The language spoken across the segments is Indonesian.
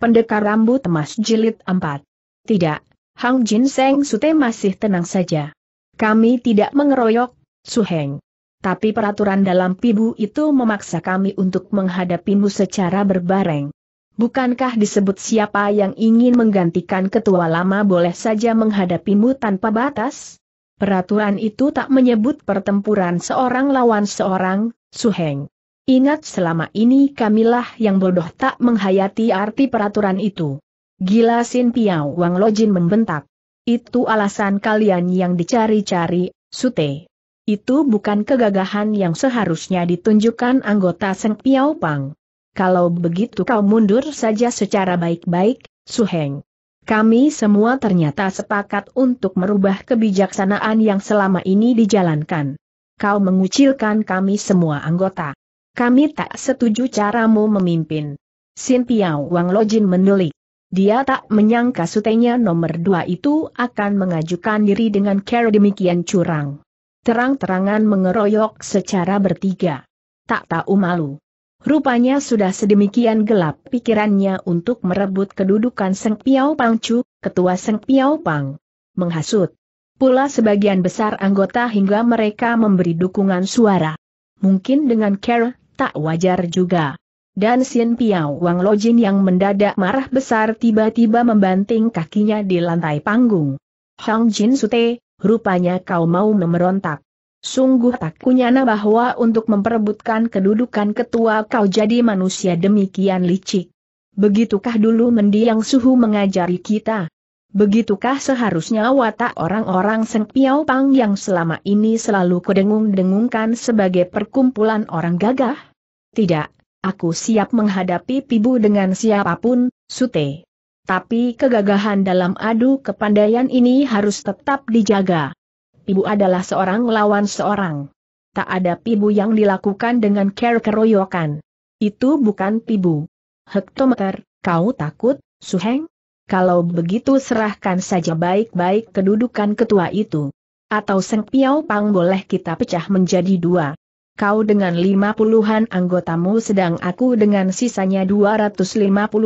Pendekar Rambut Emas Jilid 4. Tidak, Hang Jin Seng Sute masih tenang saja. Kami tidak mengeroyok, Su Heng. Tapi peraturan dalam pibu itu memaksa kami untuk menghadapimu secara berbareng. Bukankah disebut siapa yang ingin menggantikan ketua lama boleh saja menghadapimu tanpa batas? Peraturan itu tak menyebut pertempuran seorang lawan seorang, Su Heng. Ingat selama ini kamilah yang bodoh tak menghayati arti peraturan itu. Gila Sin Piao Wang Lojin membentak. Itu alasan kalian yang dicari-cari, Sute. Itu bukan kegagahan yang seharusnya ditunjukkan anggota Seng Piao Pang. Kalau begitu kau mundur saja secara baik-baik, Su Heng. Kami semua ternyata sepakat untuk merubah kebijaksanaan yang selama ini dijalankan. Kau mengucilkan kami semua anggota. Kami tak setuju caramu memimpin. Sin Piao Wang Lojin menelik. Dia tak menyangka sutenya nomor dua itu akan mengajukan diri dengan cara demikian curang. Terang-terangan mengeroyok secara bertiga. Tak tahu malu. Rupanya sudah sedemikian gelap pikirannya untuk merebut kedudukan Seng Piao Pang Chu, ketua Seng Piao Pang. Menghasut. Pula sebagian besar anggota hingga mereka memberi dukungan suara. Mungkin dengan cara tak wajar juga. Dan Sien Piao Wang Lojin yang mendadak marah besar tiba-tiba membanting kakinya di lantai panggung. Hang Jin Sute, rupanya kau mau memerontak. Sungguh tak kunyana bahwa untuk memperebutkan kedudukan ketua kau jadi manusia demikian licik. Begitukah dulu mendiang suhu mengajari kita? Begitukah seharusnya watak orang-orang Seng Piao Pang yang selama ini selalu kudengung dengungkan sebagai perkumpulan orang gagah? Tidak, aku siap menghadapi Pibu dengan siapapun, Sute. Tapi kegagahan dalam adu kepandaian ini harus tetap dijaga. Pibu adalah seorang lawan seorang. Tak ada Pibu yang dilakukan dengan care keroyokan. Itu bukan Pibu. Hektometer, kau takut, Suheng? Kalau begitu serahkan saja baik-baik kedudukan ketua itu. Atau Seng Piao Pang boleh kita pecah menjadi dua kau dengan lima puluhan anggotamu sedang aku dengan sisanya 250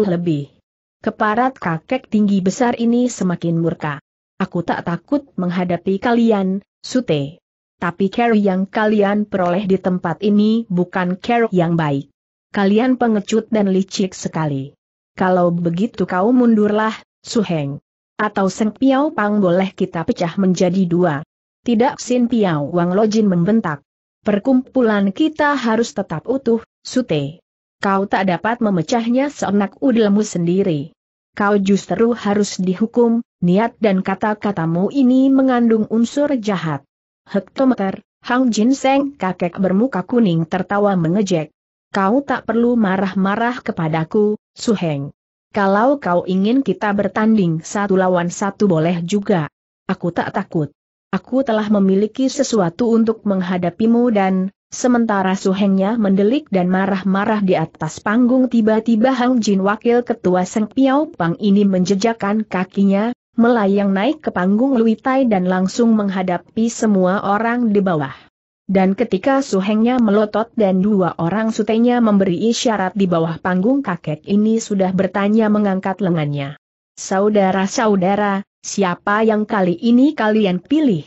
lebih. Keparat kakek tinggi besar ini semakin murka. Aku tak takut menghadapi kalian, Sute. Tapi care yang kalian peroleh di tempat ini bukan care yang baik. Kalian pengecut dan licik sekali. Kalau begitu kau mundurlah, Suheng. Atau Seng Piao Pang boleh kita pecah menjadi dua. Tidak Sin Piao Wang Lojin membentak. Perkumpulan kita harus tetap utuh, Sute. Kau tak dapat memecahnya seenak udelmu sendiri. Kau justru harus dihukum, niat dan kata-katamu ini mengandung unsur jahat. Hektometer, Hang Jin Seng kakek bermuka kuning tertawa mengejek. Kau tak perlu marah-marah kepadaku, Suheng. Kalau kau ingin kita bertanding satu lawan satu boleh juga. Aku tak takut. Aku telah memiliki sesuatu untuk menghadapimu dan, sementara suhengnya mendelik dan marah-marah di atas panggung tiba-tiba Hang Jin wakil ketua Seng Piao Pang ini menjejakkan kakinya, melayang naik ke panggung Lui Tai dan langsung menghadapi semua orang di bawah. Dan ketika suhengnya melotot dan dua orang sutenya memberi isyarat di bawah panggung kakek ini sudah bertanya mengangkat lengannya. Saudara-saudara, Siapa yang kali ini kalian pilih?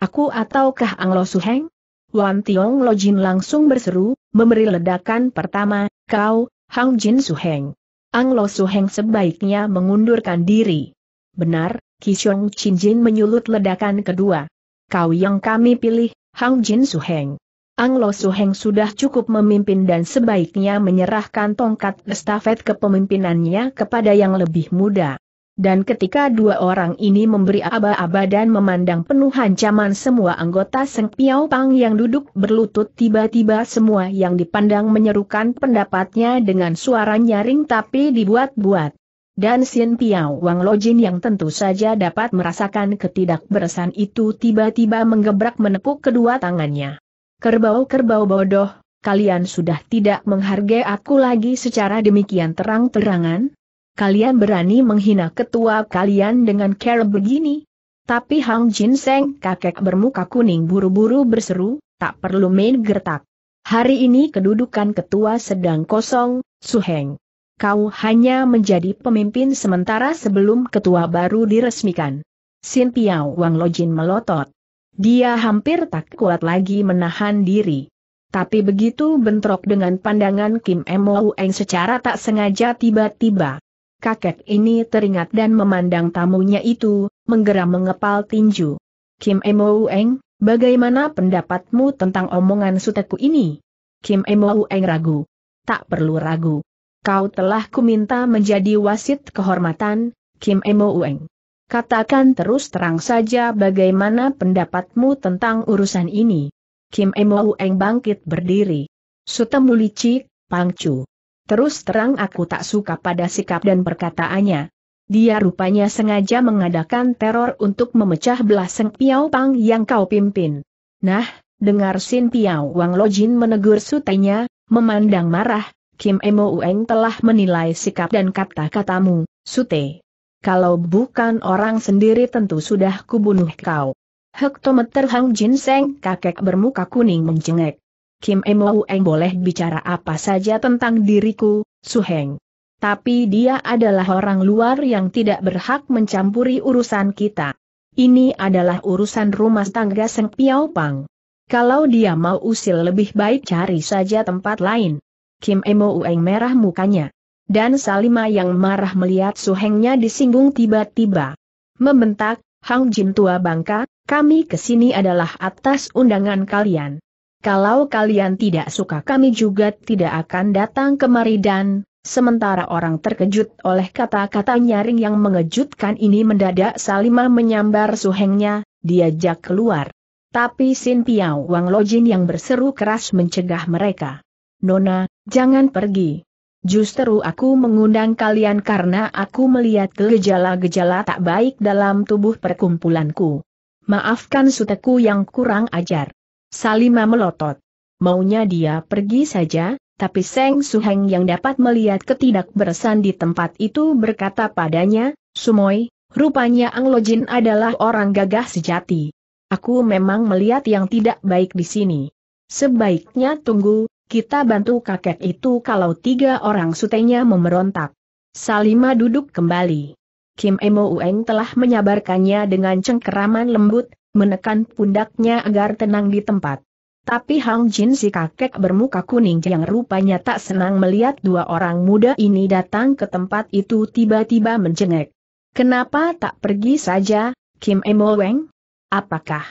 Aku ataukah Anglo Suheng? Wan Tiong Lo Jin langsung berseru, memberi ledakan pertama, kau, Hang Jin Suheng. Anglo Suheng sebaiknya mengundurkan diri. Benar, Kishong Chin Jin menyulut ledakan kedua. Kau yang kami pilih, Hang Jin Suheng. Anglo Suheng sudah cukup memimpin dan sebaiknya menyerahkan tongkat estafet kepemimpinannya kepada yang lebih muda. Dan ketika dua orang ini memberi aba-aba dan memandang penuh ancaman semua anggota Seng Piao Pang yang duduk berlutut tiba-tiba semua yang dipandang menyerukan pendapatnya dengan suara nyaring tapi dibuat-buat. Dan Sien Piao Wang Lojin yang tentu saja dapat merasakan ketidakberesan itu tiba-tiba menggebrak menepuk kedua tangannya. Kerbau-kerbau bodoh, kalian sudah tidak menghargai aku lagi secara demikian terang-terangan? kalian berani menghina ketua kalian dengan cara begini? Tapi Hang Jin Seng kakek bermuka kuning buru-buru berseru, tak perlu main gertak. Hari ini kedudukan ketua sedang kosong, Su Heng. Kau hanya menjadi pemimpin sementara sebelum ketua baru diresmikan. Sin Piao Wang Lo Jin melotot. Dia hampir tak kuat lagi menahan diri. Tapi begitu bentrok dengan pandangan Kim Emo Eng secara tak sengaja tiba-tiba, kakek ini teringat dan memandang tamunya itu, menggeram mengepal tinju. Kim Emo Eng, bagaimana pendapatmu tentang omongan suteku ini? Kim Emo Eng ragu. Tak perlu ragu. Kau telah kuminta menjadi wasit kehormatan, Kim Emo Eng. Katakan terus terang saja bagaimana pendapatmu tentang urusan ini. Kim Emo Eng bangkit berdiri. Sutemulicik, Pangcu. Terus terang aku tak suka pada sikap dan perkataannya. Dia rupanya sengaja mengadakan teror untuk memecah belah Seng Piao Pang yang kau pimpin. Nah, dengar Sin Piau Wang Lojin menegur sutenya, memandang marah, Kim Emo Ueng telah menilai sikap dan kata-katamu, Sute. Kalau bukan orang sendiri tentu sudah kubunuh kau. Hektometer Hang Jin Seng kakek bermuka kuning menjengek. Kim Emou Eng boleh bicara apa saja tentang diriku, Su Heng. Tapi dia adalah orang luar yang tidak berhak mencampuri urusan kita. Ini adalah urusan rumah tangga Seng Piao Pang. Kalau dia mau usil lebih baik cari saja tempat lain. Kim Emo Eng merah mukanya. Dan Salima yang marah melihat Su Hengnya disinggung tiba-tiba. Membentak, Hang Jin tua bangka, kami kesini adalah atas undangan kalian. Kalau kalian tidak suka kami juga tidak akan datang kemari dan, sementara orang terkejut oleh kata-kata nyaring yang mengejutkan ini mendadak Salima menyambar suhengnya, diajak keluar. Tapi Sin Piao Wang Lojin yang berseru keras mencegah mereka. Nona, jangan pergi. Justru aku mengundang kalian karena aku melihat gejala-gejala tak baik dalam tubuh perkumpulanku. Maafkan suteku yang kurang ajar. Salima melotot. Maunya dia pergi saja, tapi Seng Suheng yang dapat melihat ketidakberesan di tempat itu berkata padanya, Sumoy, rupanya Anglojin adalah orang gagah sejati. Aku memang melihat yang tidak baik di sini. Sebaiknya tunggu, kita bantu kakek itu kalau tiga orang sutenya memberontak. Salima duduk kembali. Kim Emo Ueng telah menyabarkannya dengan cengkeraman lembut, menekan pundaknya agar tenang di tempat. Tapi Hang Jin si kakek bermuka kuning yang rupanya tak senang melihat dua orang muda ini datang ke tempat itu tiba-tiba menjengek. Kenapa tak pergi saja, Kim Emo Ueng? Apakah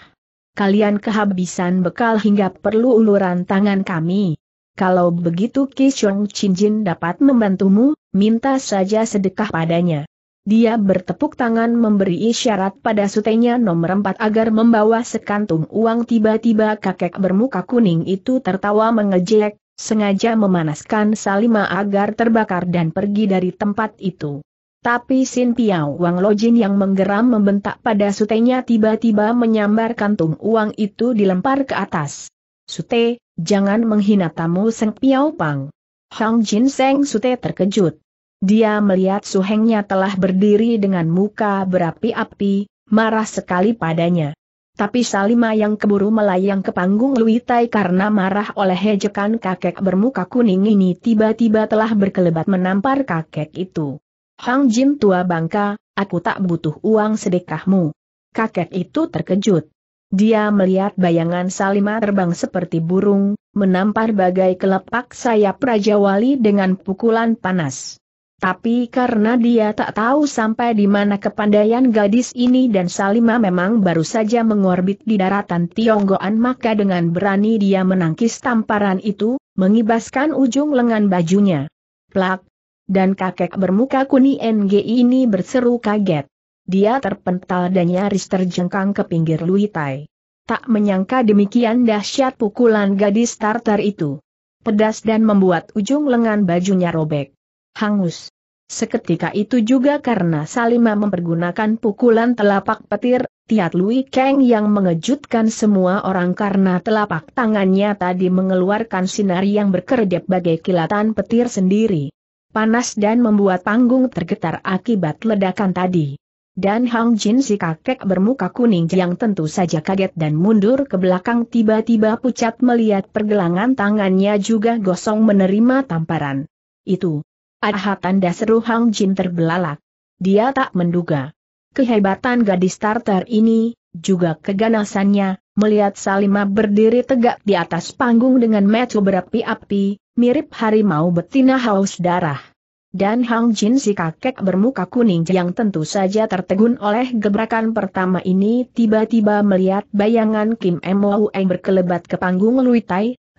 kalian kehabisan bekal hingga perlu uluran tangan kami? Kalau begitu Ki Chong Chin Jin dapat membantumu, minta saja sedekah padanya. Dia bertepuk tangan memberi isyarat pada sutenya nomor empat agar membawa sekantung uang tiba-tiba kakek bermuka kuning itu tertawa mengejek, sengaja memanaskan Salima agar terbakar dan pergi dari tempat itu. Tapi Sin Piao Wang Lojin yang menggeram membentak pada sutenya tiba-tiba menyambar kantung uang itu dilempar ke atas. Sute, jangan menghina tamu Seng Piao Pang. Hang Jin Seng Sute terkejut. Dia melihat suhengnya telah berdiri dengan muka berapi-api, marah sekali padanya. Tapi Salima yang keburu melayang ke panggung Luitai karena marah oleh hejekan kakek bermuka kuning ini tiba-tiba telah berkelebat menampar kakek itu. Hang Jim tua bangka, aku tak butuh uang sedekahmu. Kakek itu terkejut. Dia melihat bayangan Salima terbang seperti burung, menampar bagai kelepak sayap Raja Wali dengan pukulan panas. Tapi karena dia tak tahu sampai di mana kepandaian gadis ini dan Salima memang baru saja mengorbit di daratan Tionggoan maka dengan berani dia menangkis tamparan itu, mengibaskan ujung lengan bajunya. Plak! Dan kakek bermuka kuni NG ini berseru kaget. Dia terpental dan nyaris terjengkang ke pinggir Luitai. Tak menyangka demikian dahsyat pukulan gadis Tartar itu. Pedas dan membuat ujung lengan bajunya robek. Hangus. Seketika itu juga karena Salima mempergunakan pukulan telapak petir, Tiat Lui Kang yang mengejutkan semua orang karena telapak tangannya tadi mengeluarkan sinar yang berkedip bagai kilatan petir sendiri. Panas dan membuat panggung tergetar akibat ledakan tadi. Dan Hang Jin si kakek bermuka kuning yang tentu saja kaget dan mundur ke belakang tiba-tiba pucat melihat pergelangan tangannya juga gosong menerima tamparan. Itu, Aha tanda seru Hang Jin terbelalak. Dia tak menduga. Kehebatan gadis Tartar ini, juga keganasannya, melihat Salima berdiri tegak di atas panggung dengan metu berapi-api, mirip harimau betina haus darah. Dan Hang Jin si kakek bermuka kuning yang tentu saja tertegun oleh gebrakan pertama ini tiba-tiba melihat bayangan Kim Hueng berkelebat ke panggung Lui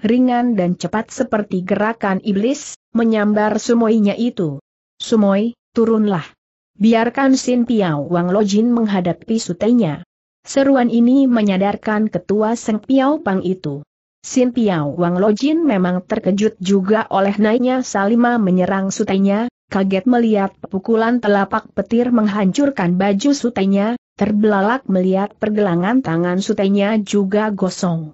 ringan dan cepat seperti gerakan iblis, menyambar sumoinya itu. Sumoi, turunlah. Biarkan Sin Piao Wang Lojin menghadapi sutenya. Seruan ini menyadarkan ketua Seng Piao Pang itu. Sin Piao Wang Lojin memang terkejut juga oleh naiknya Salima menyerang sutenya, kaget melihat pukulan telapak petir menghancurkan baju sutenya, terbelalak melihat pergelangan tangan sutenya juga gosong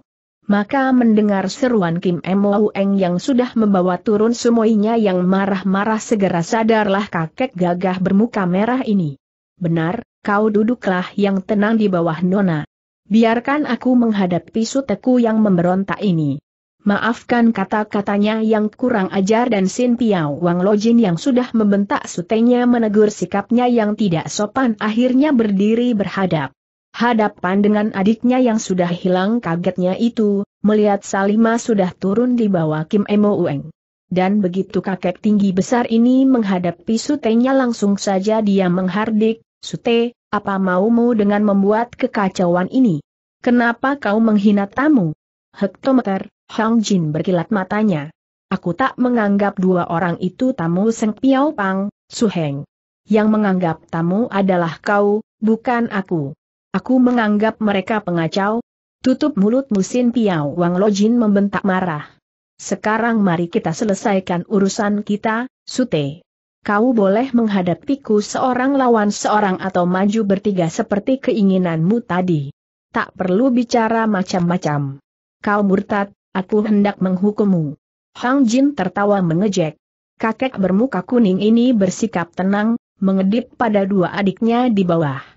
maka mendengar seruan Kim Emo Eng yang sudah membawa turun semuanya yang marah-marah segera sadarlah kakek gagah bermuka merah ini. Benar, kau duduklah yang tenang di bawah nona. Biarkan aku menghadapi suteku yang memberontak ini. Maafkan kata-katanya yang kurang ajar dan Sin Piao Wang Lojin yang sudah membentak sutenya menegur sikapnya yang tidak sopan akhirnya berdiri berhadap. Hadapan dengan adiknya yang sudah hilang kagetnya itu, melihat Salima sudah turun di bawah Kim Emo Ueng. Dan begitu kakek tinggi besar ini menghadapi sutenya langsung saja dia menghardik, Sute, apa maumu dengan membuat kekacauan ini? Kenapa kau menghina tamu? Hektometer, Hang Jin berkilat matanya. Aku tak menganggap dua orang itu tamu Seng Piao Pang, Su Heng. Yang menganggap tamu adalah kau, bukan aku. Aku menganggap mereka pengacau. Tutup mulut musin Piao Wang Lojin membentak marah. Sekarang mari kita selesaikan urusan kita, Sute. Kau boleh menghadapiku seorang lawan seorang atau maju bertiga seperti keinginanmu tadi. Tak perlu bicara macam-macam. Kau murtad, aku hendak menghukummu. Hang Jin tertawa mengejek. Kakek bermuka kuning ini bersikap tenang, mengedip pada dua adiknya di bawah.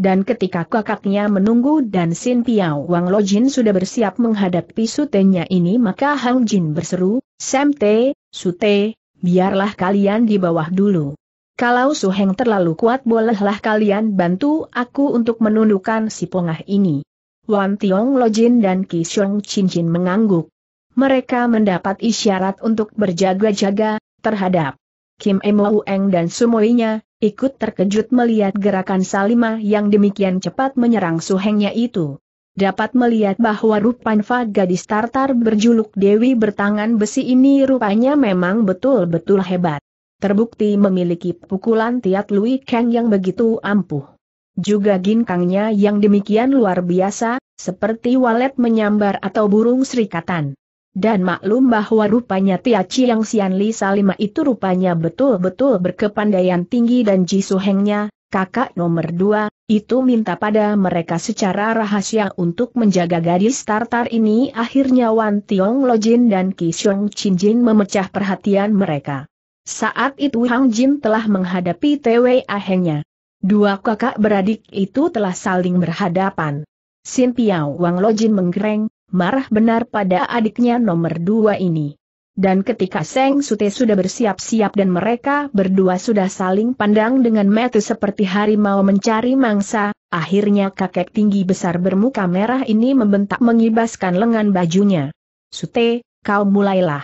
Dan ketika kakaknya menunggu dan Sin Piao Wang Lojin sudah bersiap menghadapi sutenya ini maka Hang Jin berseru, Sam Te, Sute, biarlah kalian di bawah dulu. Kalau Su Heng terlalu kuat bolehlah kalian bantu aku untuk menundukkan si pongah ini. Wan Tiong Lojin dan Ki Xiong Chin Jin mengangguk. Mereka mendapat isyarat untuk berjaga-jaga, terhadap Kim Emo Ueng dan sumoinya, ikut terkejut melihat gerakan Salima yang demikian cepat menyerang suhengnya itu. Dapat melihat bahwa Rupanfa gadis Tartar berjuluk Dewi bertangan besi ini rupanya memang betul-betul hebat. Terbukti memiliki pukulan Tiat Lui Kang yang begitu ampuh. Juga ginkangnya yang demikian luar biasa, seperti walet menyambar atau burung serikatan. Dan maklum bahwa rupanya Tia Chiang Sian Li Salima itu rupanya betul-betul berkepandaian tinggi dan Jisu Hengnya, kakak nomor dua, itu minta pada mereka secara rahasia untuk menjaga gadis tartar ini akhirnya Wan Tiong Lo Jin dan Xiong Chin Jin memecah perhatian mereka. Saat itu Hang Jin telah menghadapi Tewei Ahengnya. Dua kakak beradik itu telah saling berhadapan. Sin Piao Wang Lo Jin menggereng, marah benar pada adiknya nomor dua ini. Dan ketika Seng Sute sudah bersiap-siap dan mereka berdua sudah saling pandang dengan metu seperti harimau mencari mangsa, akhirnya kakek tinggi besar bermuka merah ini membentak mengibaskan lengan bajunya. Sute, kau mulailah.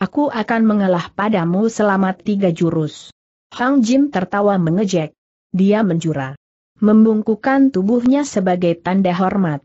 Aku akan mengalah padamu selama tiga jurus. Hang Jim tertawa mengejek. Dia menjura. Membungkukan tubuhnya sebagai tanda hormat.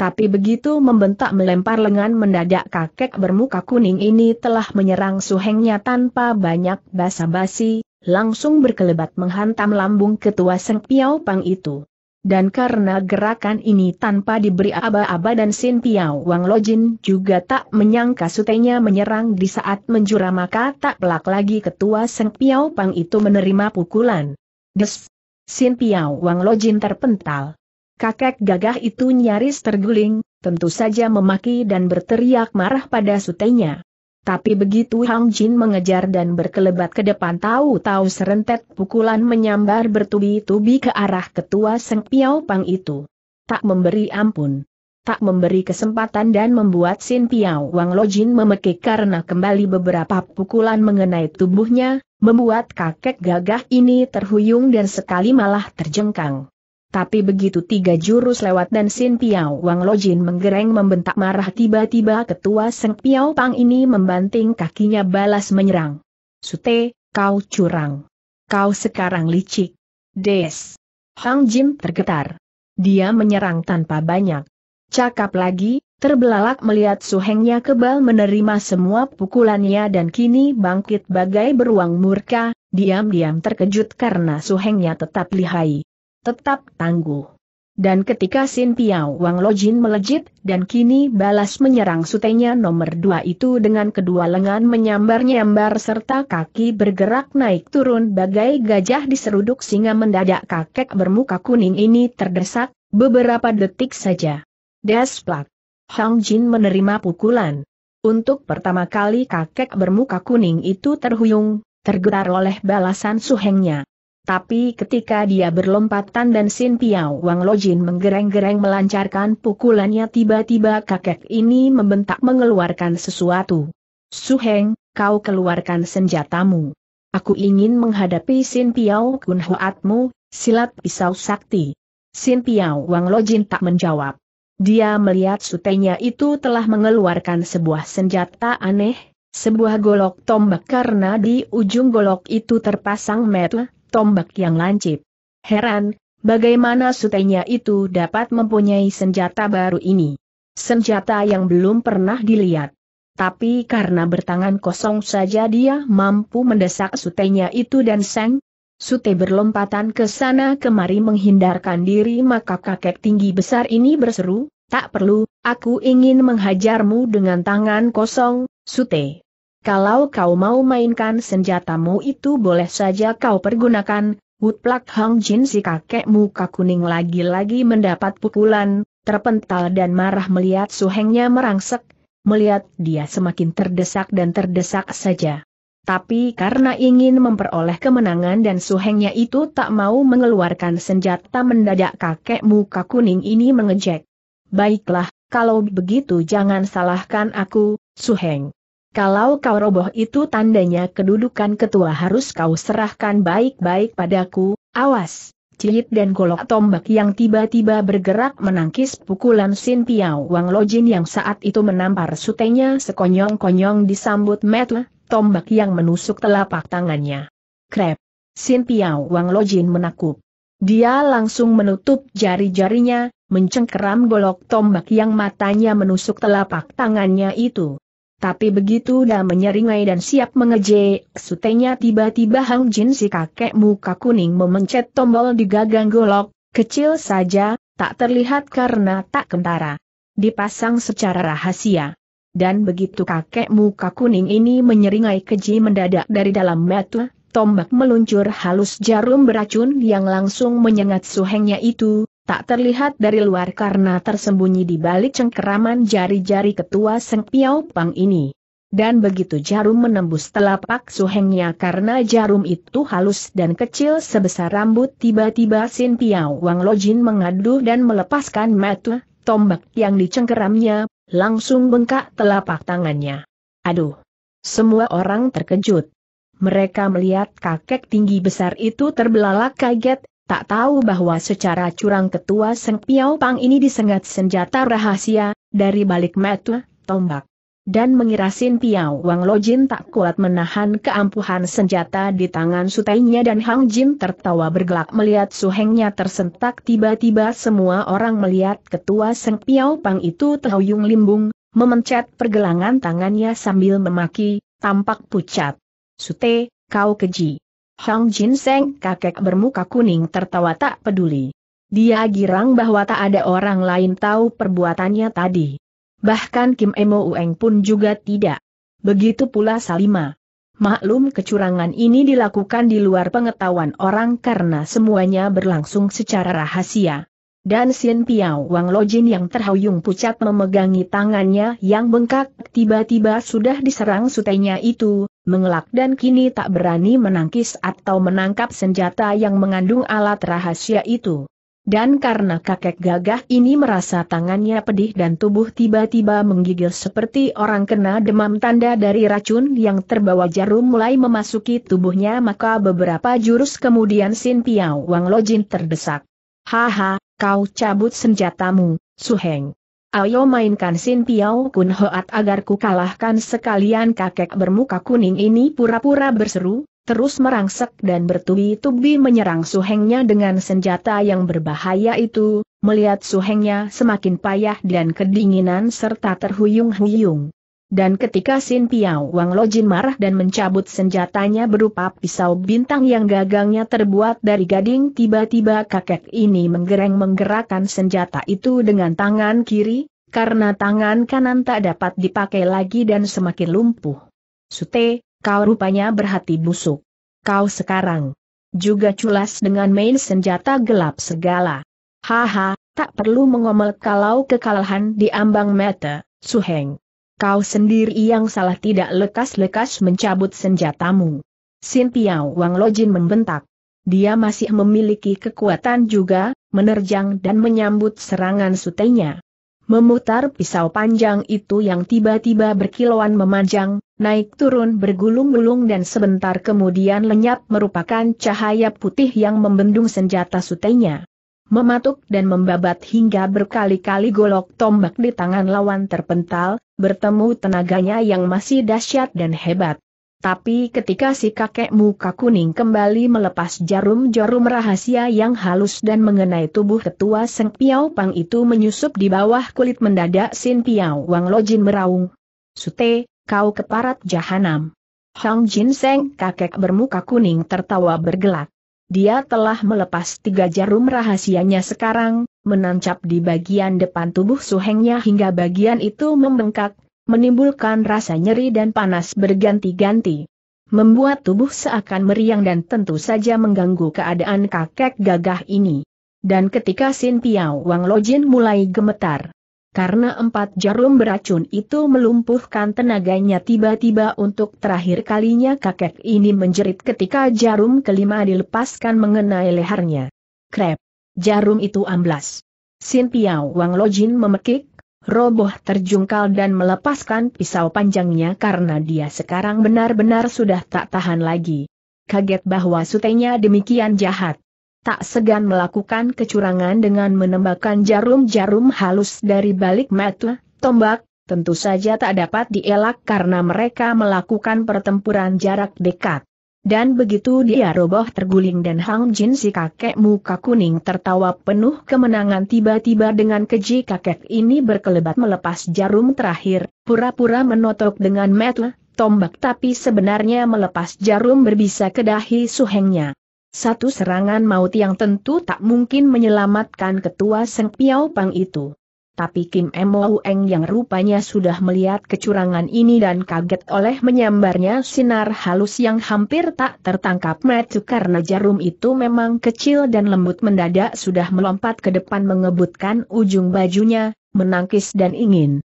Tapi begitu membentak melempar lengan mendadak kakek bermuka kuning ini telah menyerang suhengnya tanpa banyak basa-basi, langsung berkelebat menghantam lambung ketua Seng Piao Pang itu. Dan karena gerakan ini tanpa diberi aba-aba dan Sin Piao Wang Lojin juga tak menyangka sutenya menyerang di saat menjura maka tak pelak lagi ketua Seng Piao Pang itu menerima pukulan. Des! Sin Piao Wang Lojin terpental. Kakek gagah itu nyaris terguling, tentu saja memaki dan berteriak marah pada sutenya. Tapi begitu Hang Jin mengejar dan berkelebat ke depan tahu-tahu serentet pukulan menyambar bertubi-tubi ke arah ketua Seng Piao Pang itu. Tak memberi ampun. Tak memberi kesempatan dan membuat Sin Piao Wang Lo Jin memekik karena kembali beberapa pukulan mengenai tubuhnya, membuat kakek gagah ini terhuyung dan sekali malah terjengkang. Tapi begitu tiga jurus lewat dan Sin Piao Wang Lojin menggereng membentak marah tiba-tiba ketua Seng Piao Pang ini membanting kakinya balas menyerang. Sute, kau curang. Kau sekarang licik. Des. Hang Jim tergetar. Dia menyerang tanpa banyak. Cakap lagi, terbelalak melihat Su Hengnya kebal menerima semua pukulannya dan kini bangkit bagai beruang murka, diam-diam terkejut karena Su Hengnya tetap lihai tetap tangguh. Dan ketika Sin Piao Wang Lojin melejit dan kini balas menyerang sutenya nomor dua itu dengan kedua lengan menyambar-nyambar serta kaki bergerak naik turun bagai gajah diseruduk singa mendadak kakek bermuka kuning ini terdesak, beberapa detik saja. Desplak. Hang Jin menerima pukulan. Untuk pertama kali kakek bermuka kuning itu terhuyung, tergetar oleh balasan suhengnya. Tapi ketika dia berlompatan dan Sin Piao Wang Lojin menggereng-gereng melancarkan pukulannya tiba-tiba kakek ini membentak mengeluarkan sesuatu. Suheng, kau keluarkan senjatamu. Aku ingin menghadapi Sin Piao Kun Huatmu, silat pisau sakti. Sin Piao Wang Lojin tak menjawab. Dia melihat sutenya itu telah mengeluarkan sebuah senjata aneh, sebuah golok tombak karena di ujung golok itu terpasang metu tombak yang lancip. Heran, bagaimana sutenya itu dapat mempunyai senjata baru ini? Senjata yang belum pernah dilihat. Tapi karena bertangan kosong saja dia mampu mendesak sutenya itu dan Sang. Sute berlompatan ke sana kemari menghindarkan diri maka kakek tinggi besar ini berseru, tak perlu, aku ingin menghajarmu dengan tangan kosong, Sute. Kalau kau mau mainkan senjatamu itu boleh saja kau pergunakan, Wutlak Hang Jin si kakek muka kuning lagi-lagi mendapat pukulan, terpental dan marah melihat suhengnya merangsek, melihat dia semakin terdesak dan terdesak saja. Tapi karena ingin memperoleh kemenangan dan suhengnya itu tak mau mengeluarkan senjata mendadak kakek muka kuning ini mengejek. Baiklah, kalau begitu jangan salahkan aku, suheng. Kalau kau roboh itu tandanya kedudukan ketua harus kau serahkan baik-baik padaku, awas. Ciit dan golok tombak yang tiba-tiba bergerak menangkis pukulan Sin Piao Wang Lojin yang saat itu menampar sutenya sekonyong-konyong disambut metle, tombak yang menusuk telapak tangannya. Krep! Sin Piao Wang Lojin menakut. Dia langsung menutup jari-jarinya, mencengkeram golok tombak yang matanya menusuk telapak tangannya itu. Tapi begitu dah menyeringai dan siap mengejek, sutenya tiba-tiba Hang Jin si kakek muka kuning memencet tombol di gagang golok, kecil saja, tak terlihat karena tak kentara. Dipasang secara rahasia. Dan begitu kakek muka kuning ini menyeringai keji mendadak dari dalam metu, tombak meluncur halus jarum beracun yang langsung menyengat suhengnya itu, tak terlihat dari luar karena tersembunyi di balik cengkeraman jari-jari ketua Seng Piao Pang ini. Dan begitu jarum menembus telapak suhengnya karena jarum itu halus dan kecil sebesar rambut tiba-tiba Sin Piau Wang Lojin mengaduh dan melepaskan mata, tombak yang dicengkeramnya, langsung bengkak telapak tangannya. Aduh! Semua orang terkejut. Mereka melihat kakek tinggi besar itu terbelalak kaget, tak tahu bahwa secara curang ketua Seng Piao Pang ini disengat senjata rahasia, dari balik metu, tombak. Dan mengira Sin Piao Wang Lojin tak kuat menahan keampuhan senjata di tangan sutainya dan Hang Jin tertawa bergelak melihat suhengnya tersentak tiba-tiba semua orang melihat ketua Seng Piao Pang itu terhuyung limbung, memencet pergelangan tangannya sambil memaki, tampak pucat. Sute, kau keji. Hang Jin Seng kakek bermuka kuning tertawa tak peduli. Dia girang bahwa tak ada orang lain tahu perbuatannya tadi. Bahkan Kim Emo Ueng pun juga tidak. Begitu pula Salima. Maklum kecurangan ini dilakukan di luar pengetahuan orang karena semuanya berlangsung secara rahasia. Dan Sien Piao Wang Lojin yang terhuyung pucat memegangi tangannya yang bengkak tiba-tiba sudah diserang sutenya itu, mengelak dan kini tak berani menangkis atau menangkap senjata yang mengandung alat rahasia itu. Dan karena kakek gagah ini merasa tangannya pedih dan tubuh tiba-tiba menggigil seperti orang kena demam tanda dari racun yang terbawa jarum mulai memasuki tubuhnya maka beberapa jurus kemudian Sin Piao Wang Lojin terdesak. Haha, kau cabut senjatamu, Suheng. Ayo mainkan Sin Piao Kun Hoat agar ku kalahkan sekalian kakek bermuka kuning ini pura-pura berseru, terus merangsek dan bertubi-tubi menyerang suhengnya dengan senjata yang berbahaya itu, melihat suhengnya semakin payah dan kedinginan serta terhuyung-huyung. Dan ketika Sin Piao Wang Lojin marah dan mencabut senjatanya berupa pisau bintang yang gagangnya terbuat dari gading tiba-tiba kakek ini menggereng-menggerakkan senjata itu dengan tangan kiri, karena tangan kanan tak dapat dipakai lagi dan semakin lumpuh. Sute, kau rupanya berhati busuk. Kau sekarang juga culas dengan main senjata gelap segala. Haha, tak perlu mengomel kalau kekalahan di ambang mata, Suheng. Kau sendiri yang salah tidak lekas-lekas mencabut senjatamu. Sin Piao Wang Lojin membentak. Dia masih memiliki kekuatan juga, menerjang dan menyambut serangan sutenya. Memutar pisau panjang itu yang tiba-tiba berkilauan memanjang, naik turun bergulung-gulung dan sebentar kemudian lenyap merupakan cahaya putih yang membendung senjata sutenya mematuk dan membabat hingga berkali-kali golok tombak di tangan lawan terpental, bertemu tenaganya yang masih dahsyat dan hebat. Tapi ketika si kakek muka kuning kembali melepas jarum-jarum rahasia yang halus dan mengenai tubuh ketua Seng Piao Pang itu menyusup di bawah kulit mendadak Sin Piao Wang Lojin meraung. Sute, kau keparat jahanam. Hang Jin Seng kakek bermuka kuning tertawa bergelak. Dia telah melepas tiga jarum rahasianya sekarang, menancap di bagian depan tubuh suhengnya hingga bagian itu membengkak, menimbulkan rasa nyeri dan panas berganti-ganti. Membuat tubuh seakan meriang dan tentu saja mengganggu keadaan kakek gagah ini. Dan ketika Sin Piao Wang Lojin mulai gemetar, karena empat jarum beracun itu melumpuhkan tenaganya tiba-tiba untuk terakhir kalinya kakek ini menjerit ketika jarum kelima dilepaskan mengenai lehernya. Krep! Jarum itu amblas. Sin Piao Wang Lojin memekik, roboh terjungkal dan melepaskan pisau panjangnya karena dia sekarang benar-benar sudah tak tahan lagi. Kaget bahwa sutenya demikian jahat tak segan melakukan kecurangan dengan menembakkan jarum-jarum halus dari balik mata, tombak, tentu saja tak dapat dielak karena mereka melakukan pertempuran jarak dekat. Dan begitu dia roboh terguling dan Hang Jin si kakek muka kuning tertawa penuh kemenangan tiba-tiba dengan keji kakek ini berkelebat melepas jarum terakhir, pura-pura menotok dengan metel, tombak tapi sebenarnya melepas jarum berbisa ke dahi suhengnya. Satu serangan maut yang tentu tak mungkin menyelamatkan ketua Seng Piao Pang itu. Tapi Kim Emo Eng yang rupanya sudah melihat kecurangan ini dan kaget oleh menyambarnya sinar halus yang hampir tak tertangkap metu karena jarum itu memang kecil dan lembut mendadak sudah melompat ke depan mengebutkan ujung bajunya, menangkis dan ingin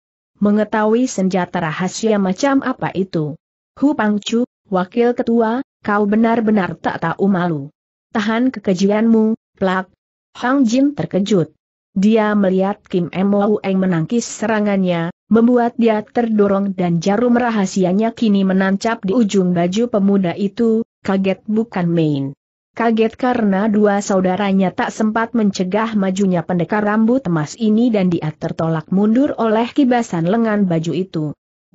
mengetahui senjata rahasia macam apa itu. Hu Pangcu, wakil ketua, kau benar-benar tak tahu malu. Tahan kekejianmu, plak. Hang Jin terkejut. Dia melihat Kim Mo Eng menangkis serangannya, membuat dia terdorong dan jarum rahasianya kini menancap di ujung baju pemuda itu, kaget bukan main. Kaget karena dua saudaranya tak sempat mencegah majunya pendekar rambut emas ini dan dia tertolak mundur oleh kibasan lengan baju itu.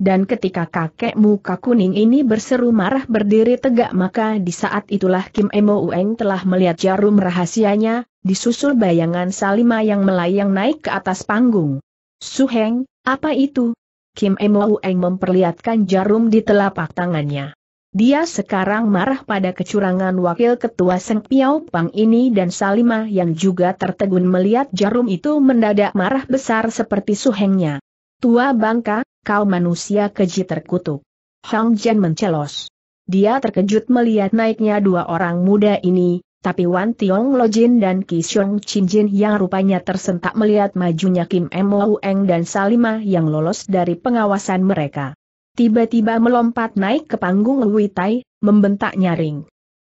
Dan ketika kakek muka kuning ini berseru marah berdiri tegak maka di saat itulah Kim Emo Ueng telah melihat jarum rahasianya, disusul bayangan Salima yang melayang naik ke atas panggung. Suheng, apa itu? Kim Emo Ueng memperlihatkan jarum di telapak tangannya. Dia sekarang marah pada kecurangan wakil ketua Seng Piao Pang ini dan Salima yang juga tertegun melihat jarum itu mendadak marah besar seperti suhengnya. Tua bangka, kau manusia keji terkutuk. Hang Jian mencelos. Dia terkejut melihat naiknya dua orang muda ini, tapi Wan Tiong Lo Jin dan Ki Xiong Chin Jin yang rupanya tersentak melihat majunya Kim Mo Eng dan Salima yang lolos dari pengawasan mereka. Tiba-tiba melompat naik ke panggung Wei Tai, membentak nyaring.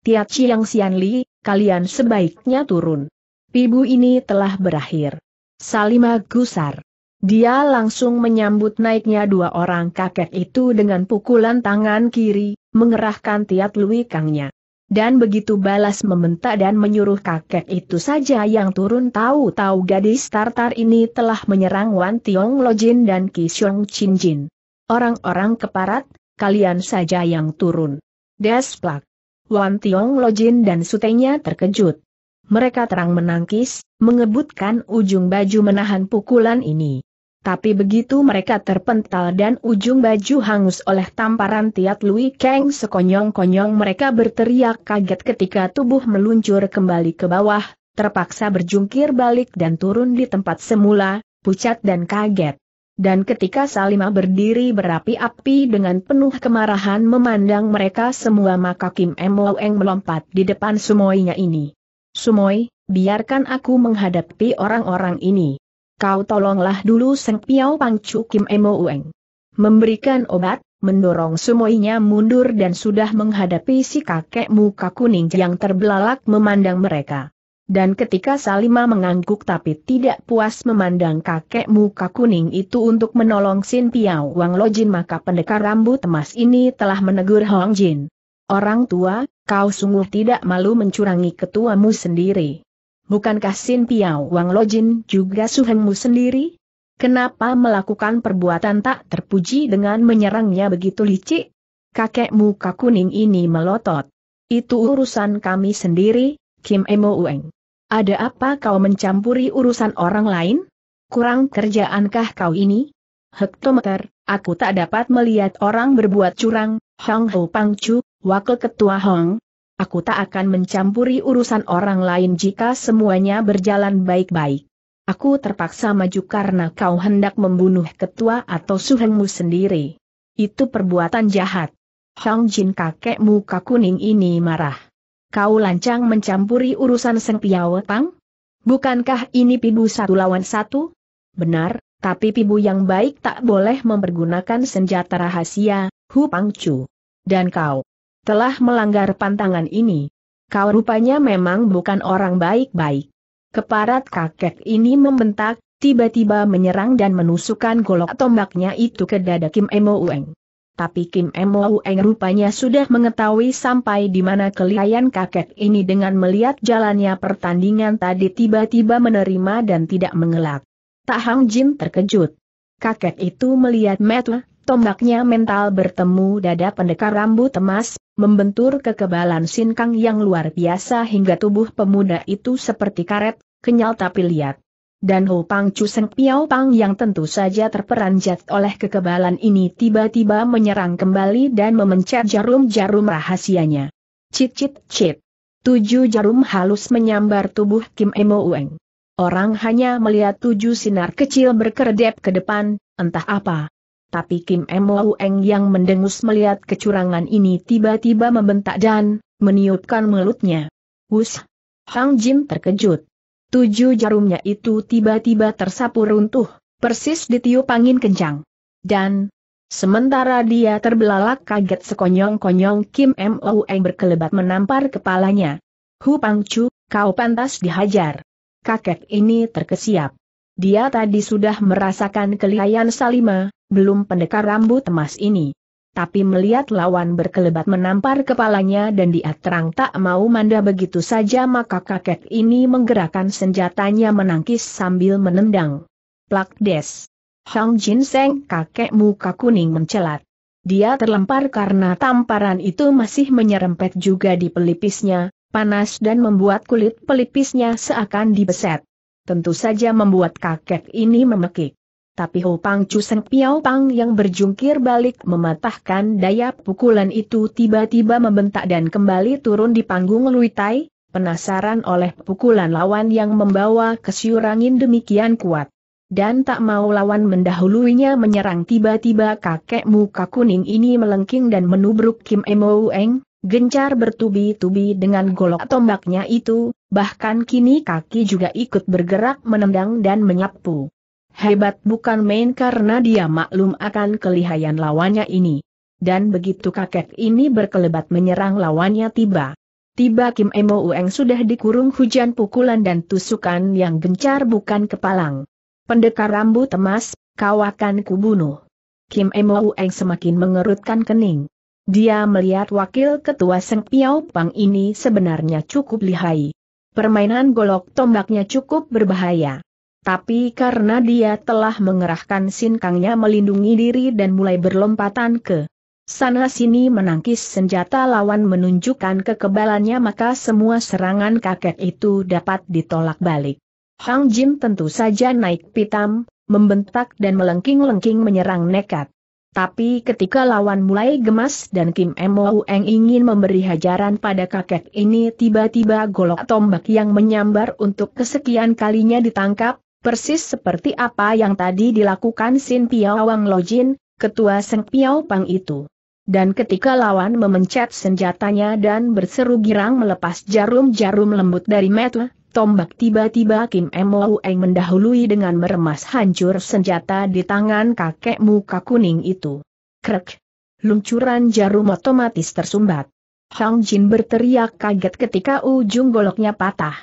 Tiat Chiang Xian Li, kalian sebaiknya turun. Pibu ini telah berakhir. Salima gusar. Dia langsung menyambut naiknya dua orang kakek itu dengan pukulan tangan kiri, mengerahkan tiat kangnya, Dan begitu balas membentak dan menyuruh kakek itu saja yang turun tahu-tahu gadis Tartar ini telah menyerang Wan Tiong Lojin dan Kisyong Chin Jin. Orang-orang keparat, kalian saja yang turun. Desplak. Wan Tiong Lojin dan sutenya terkejut. Mereka terang menangkis, mengebutkan ujung baju menahan pukulan ini. Tapi begitu mereka terpental dan ujung baju hangus oleh tamparan Tiat Lui Kang sekonyong-konyong mereka berteriak kaget ketika tubuh meluncur kembali ke bawah, terpaksa berjungkir balik dan turun di tempat semula, pucat dan kaget. Dan ketika Salima berdiri berapi-api dengan penuh kemarahan memandang mereka semua maka Kim Moeng melompat di depan semuanya ini. Sumoi, biarkan aku menghadapi orang-orang ini kau tolonglah dulu Seng Piau Pang Chu Kim Emo Ueng. Memberikan obat, mendorong semuanya mundur dan sudah menghadapi si kakek muka kuning yang terbelalak memandang mereka. Dan ketika Salima mengangguk tapi tidak puas memandang kakek muka kuning itu untuk menolong Sin Piau Wang Lojin maka pendekar rambut emas ini telah menegur Hong Jin. Orang tua, kau sungguh tidak malu mencurangi ketuamu sendiri bukankah Sin Piao Wang Lojin juga suhengmu sendiri? Kenapa melakukan perbuatan tak terpuji dengan menyerangnya begitu licik? Kakek muka kuning ini melotot. Itu urusan kami sendiri, Kim Emo Ueng. Ada apa kau mencampuri urusan orang lain? Kurang kerjaankah kau ini? Hektometer, aku tak dapat melihat orang berbuat curang, Hong Ho Chu, wakil ketua Hong, aku tak akan mencampuri urusan orang lain jika semuanya berjalan baik-baik. Aku terpaksa maju karena kau hendak membunuh ketua atau suhengmu sendiri. Itu perbuatan jahat. Hong Jin kakek muka kuning ini marah. Kau lancang mencampuri urusan Seng Piao Tang? Bukankah ini pibu satu lawan satu? Benar, tapi pibu yang baik tak boleh mempergunakan senjata rahasia, Hu Pangcu. Dan kau, telah melanggar pantangan ini. Kau rupanya memang bukan orang baik-baik. Keparat kakek ini membentak, tiba-tiba menyerang dan menusukkan golok tombaknya itu ke dada Kim Emo Ueng. Tapi Kim Emo Ueng rupanya sudah mengetahui sampai di mana kelihayan kakek ini dengan melihat jalannya pertandingan tadi tiba-tiba menerima dan tidak mengelak. Tak Hang Jin terkejut. Kakek itu melihat Metua, Tombaknya mental bertemu dada pendekar rambut emas, membentur kekebalan sinkang yang luar biasa hingga tubuh pemuda itu seperti karet, kenyal tapi liat. Dan Ho Pang Chu Seng Piao Pang yang tentu saja terperanjat oleh kekebalan ini tiba-tiba menyerang kembali dan memencet jarum-jarum rahasianya. Cit cit cit. Tujuh jarum halus menyambar tubuh Kim Emo Ueng. Orang hanya melihat tujuh sinar kecil berkedip ke depan, entah apa tapi Kim Mo Eng yang mendengus melihat kecurangan ini tiba-tiba membentak dan meniupkan mulutnya. Hush. Hang Jin terkejut. Tujuh jarumnya itu tiba-tiba tersapu runtuh, persis ditiup angin kencang. Dan, sementara dia terbelalak kaget sekonyong-konyong Kim Mo Eng berkelebat menampar kepalanya. Hu Pang Chu, kau pantas dihajar. Kakek ini terkesiap. Dia tadi sudah merasakan kelihayan Salima, belum pendekar rambut emas ini. Tapi melihat lawan berkelebat menampar kepalanya dan dia terang tak mau manda begitu saja maka kakek ini menggerakkan senjatanya menangkis sambil menendang. Plak des. Hong Jin Seng kakek muka kuning mencelat. Dia terlempar karena tamparan itu masih menyerempet juga di pelipisnya, panas dan membuat kulit pelipisnya seakan dibeset tentu saja membuat kakek ini memekik. Tapi Ho Pang Chu Seng Piao Pang yang berjungkir balik mematahkan daya pukulan itu tiba-tiba membentak dan kembali turun di panggung Lui penasaran oleh pukulan lawan yang membawa kesyurangin demikian kuat. Dan tak mau lawan mendahuluinya menyerang tiba-tiba kakek muka kuning ini melengking dan menubruk Kim Emo Eng, Gencar bertubi-tubi dengan golok tombaknya itu, bahkan kini kaki juga ikut bergerak menendang dan menyapu. Hebat bukan main karena dia maklum akan kelihayan lawannya ini. Dan begitu kakek ini berkelebat menyerang lawannya tiba. Tiba Kim Emo Ueng sudah dikurung hujan pukulan dan tusukan yang gencar bukan kepalang. Pendekar rambut emas, kau akan kubunuh. Kim Emo Ueng semakin mengerutkan kening. Dia melihat wakil ketua Seng Piao Pang ini sebenarnya cukup lihai. Permainan golok tombaknya cukup berbahaya. Tapi karena dia telah mengerahkan sinkangnya melindungi diri dan mulai berlompatan ke sana-sini menangkis senjata lawan menunjukkan kekebalannya maka semua serangan kakek itu dapat ditolak balik. Hang Jim tentu saja naik pitam, membentak dan melengking-lengking menyerang nekat. Tapi ketika lawan mulai gemas dan Kim Mo Eng ingin memberi hajaran pada kakek ini tiba-tiba golok tombak yang menyambar untuk kesekian kalinya ditangkap, persis seperti apa yang tadi dilakukan Sin Piao Wang Lojin, ketua Seng Piao Pang itu. Dan ketika lawan memencet senjatanya dan berseru girang melepas jarum-jarum lembut dari metu, Tombak tiba-tiba Kim Eng mendahului dengan meremas hancur senjata di tangan kakek muka kuning itu. Krek! Luncuran jarum otomatis tersumbat. Hang Jin berteriak kaget ketika ujung goloknya patah.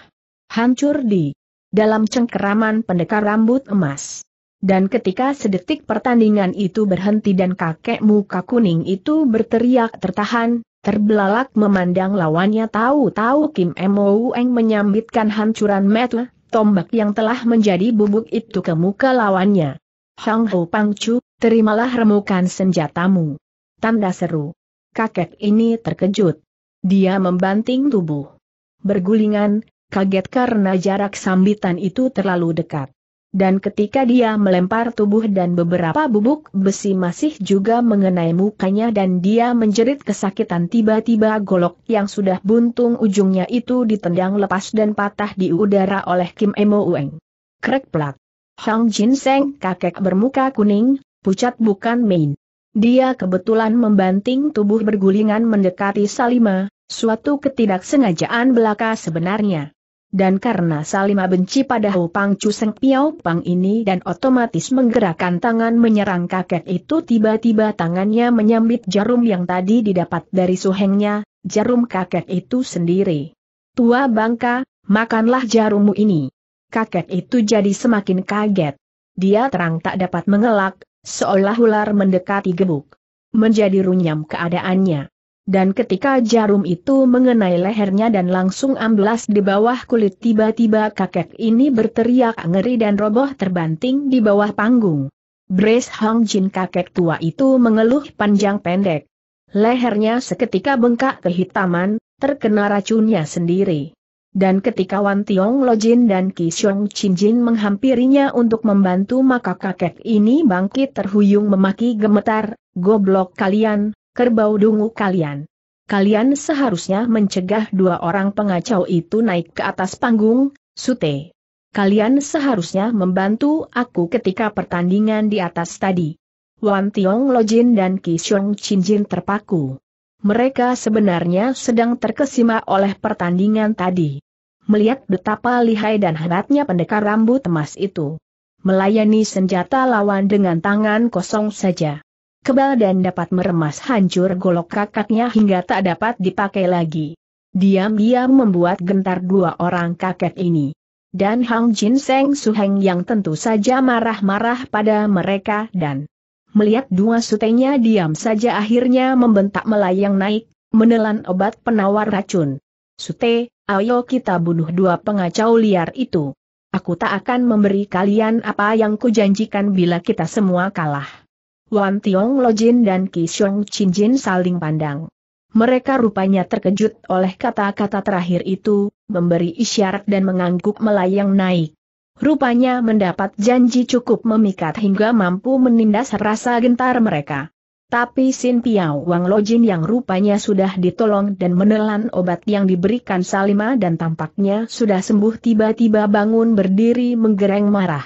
Hancur di dalam cengkeraman pendekar rambut emas. Dan ketika sedetik pertandingan itu berhenti dan kakek muka kuning itu berteriak tertahan, Terbelalak memandang lawannya tahu-tahu Kim Mo Eng menyambitkan hancuran metu, tombak yang telah menjadi bubuk itu ke muka lawannya. Hang Ho Pang Chu, terimalah remukan senjatamu. Tanda seru. Kakek ini terkejut. Dia membanting tubuh. Bergulingan, kaget karena jarak sambitan itu terlalu dekat dan ketika dia melempar tubuh dan beberapa bubuk besi masih juga mengenai mukanya dan dia menjerit kesakitan tiba-tiba golok yang sudah buntung ujungnya itu ditendang lepas dan patah di udara oleh Kim Emo Ueng. Krek plak. Hang Jin Seng kakek bermuka kuning, pucat bukan main. Dia kebetulan membanting tubuh bergulingan mendekati Salima, suatu ketidaksengajaan belaka sebenarnya. Dan karena Salima benci pada Hu Pang Piao Pang ini dan otomatis menggerakkan tangan menyerang kakek itu tiba-tiba tangannya menyambit jarum yang tadi didapat dari suhengnya, jarum kakek itu sendiri. Tua bangka, makanlah jarummu ini. Kakek itu jadi semakin kaget. Dia terang tak dapat mengelak, seolah ular mendekati gebuk. Menjadi runyam keadaannya dan ketika jarum itu mengenai lehernya dan langsung amblas di bawah kulit tiba-tiba kakek ini berteriak ngeri dan roboh terbanting di bawah panggung. Brace Hong Jin kakek tua itu mengeluh panjang pendek. Lehernya seketika bengkak kehitaman, terkena racunnya sendiri. Dan ketika Wan Tiong Lo Jin dan Ki Xiong Chin Jin menghampirinya untuk membantu maka kakek ini bangkit terhuyung memaki gemetar, goblok kalian, kerbau dungu kalian. Kalian seharusnya mencegah dua orang pengacau itu naik ke atas panggung, sute. Kalian seharusnya membantu aku ketika pertandingan di atas tadi. Wan Tiong Lojin dan Ki Xiong Chin terpaku. Mereka sebenarnya sedang terkesima oleh pertandingan tadi. Melihat betapa lihai dan hebatnya pendekar rambut emas itu. Melayani senjata lawan dengan tangan kosong saja kebal dan dapat meremas hancur golok kakaknya hingga tak dapat dipakai lagi. Diam-diam membuat gentar dua orang kakek ini. Dan Hang Jin Seng Suheng yang tentu saja marah-marah pada mereka dan melihat dua sutenya diam saja akhirnya membentak melayang naik, menelan obat penawar racun. Sute, ayo kita bunuh dua pengacau liar itu. Aku tak akan memberi kalian apa yang kujanjikan bila kita semua kalah. Wan Tiong Lojin dan Ki Xiong Chin Jin saling pandang. Mereka rupanya terkejut oleh kata-kata terakhir itu, memberi isyarat dan mengangguk melayang naik. Rupanya mendapat janji cukup memikat hingga mampu menindas rasa gentar mereka. Tapi Sin Piao Wang Lojin yang rupanya sudah ditolong dan menelan obat yang diberikan Salima dan tampaknya sudah sembuh tiba-tiba bangun berdiri menggereng marah.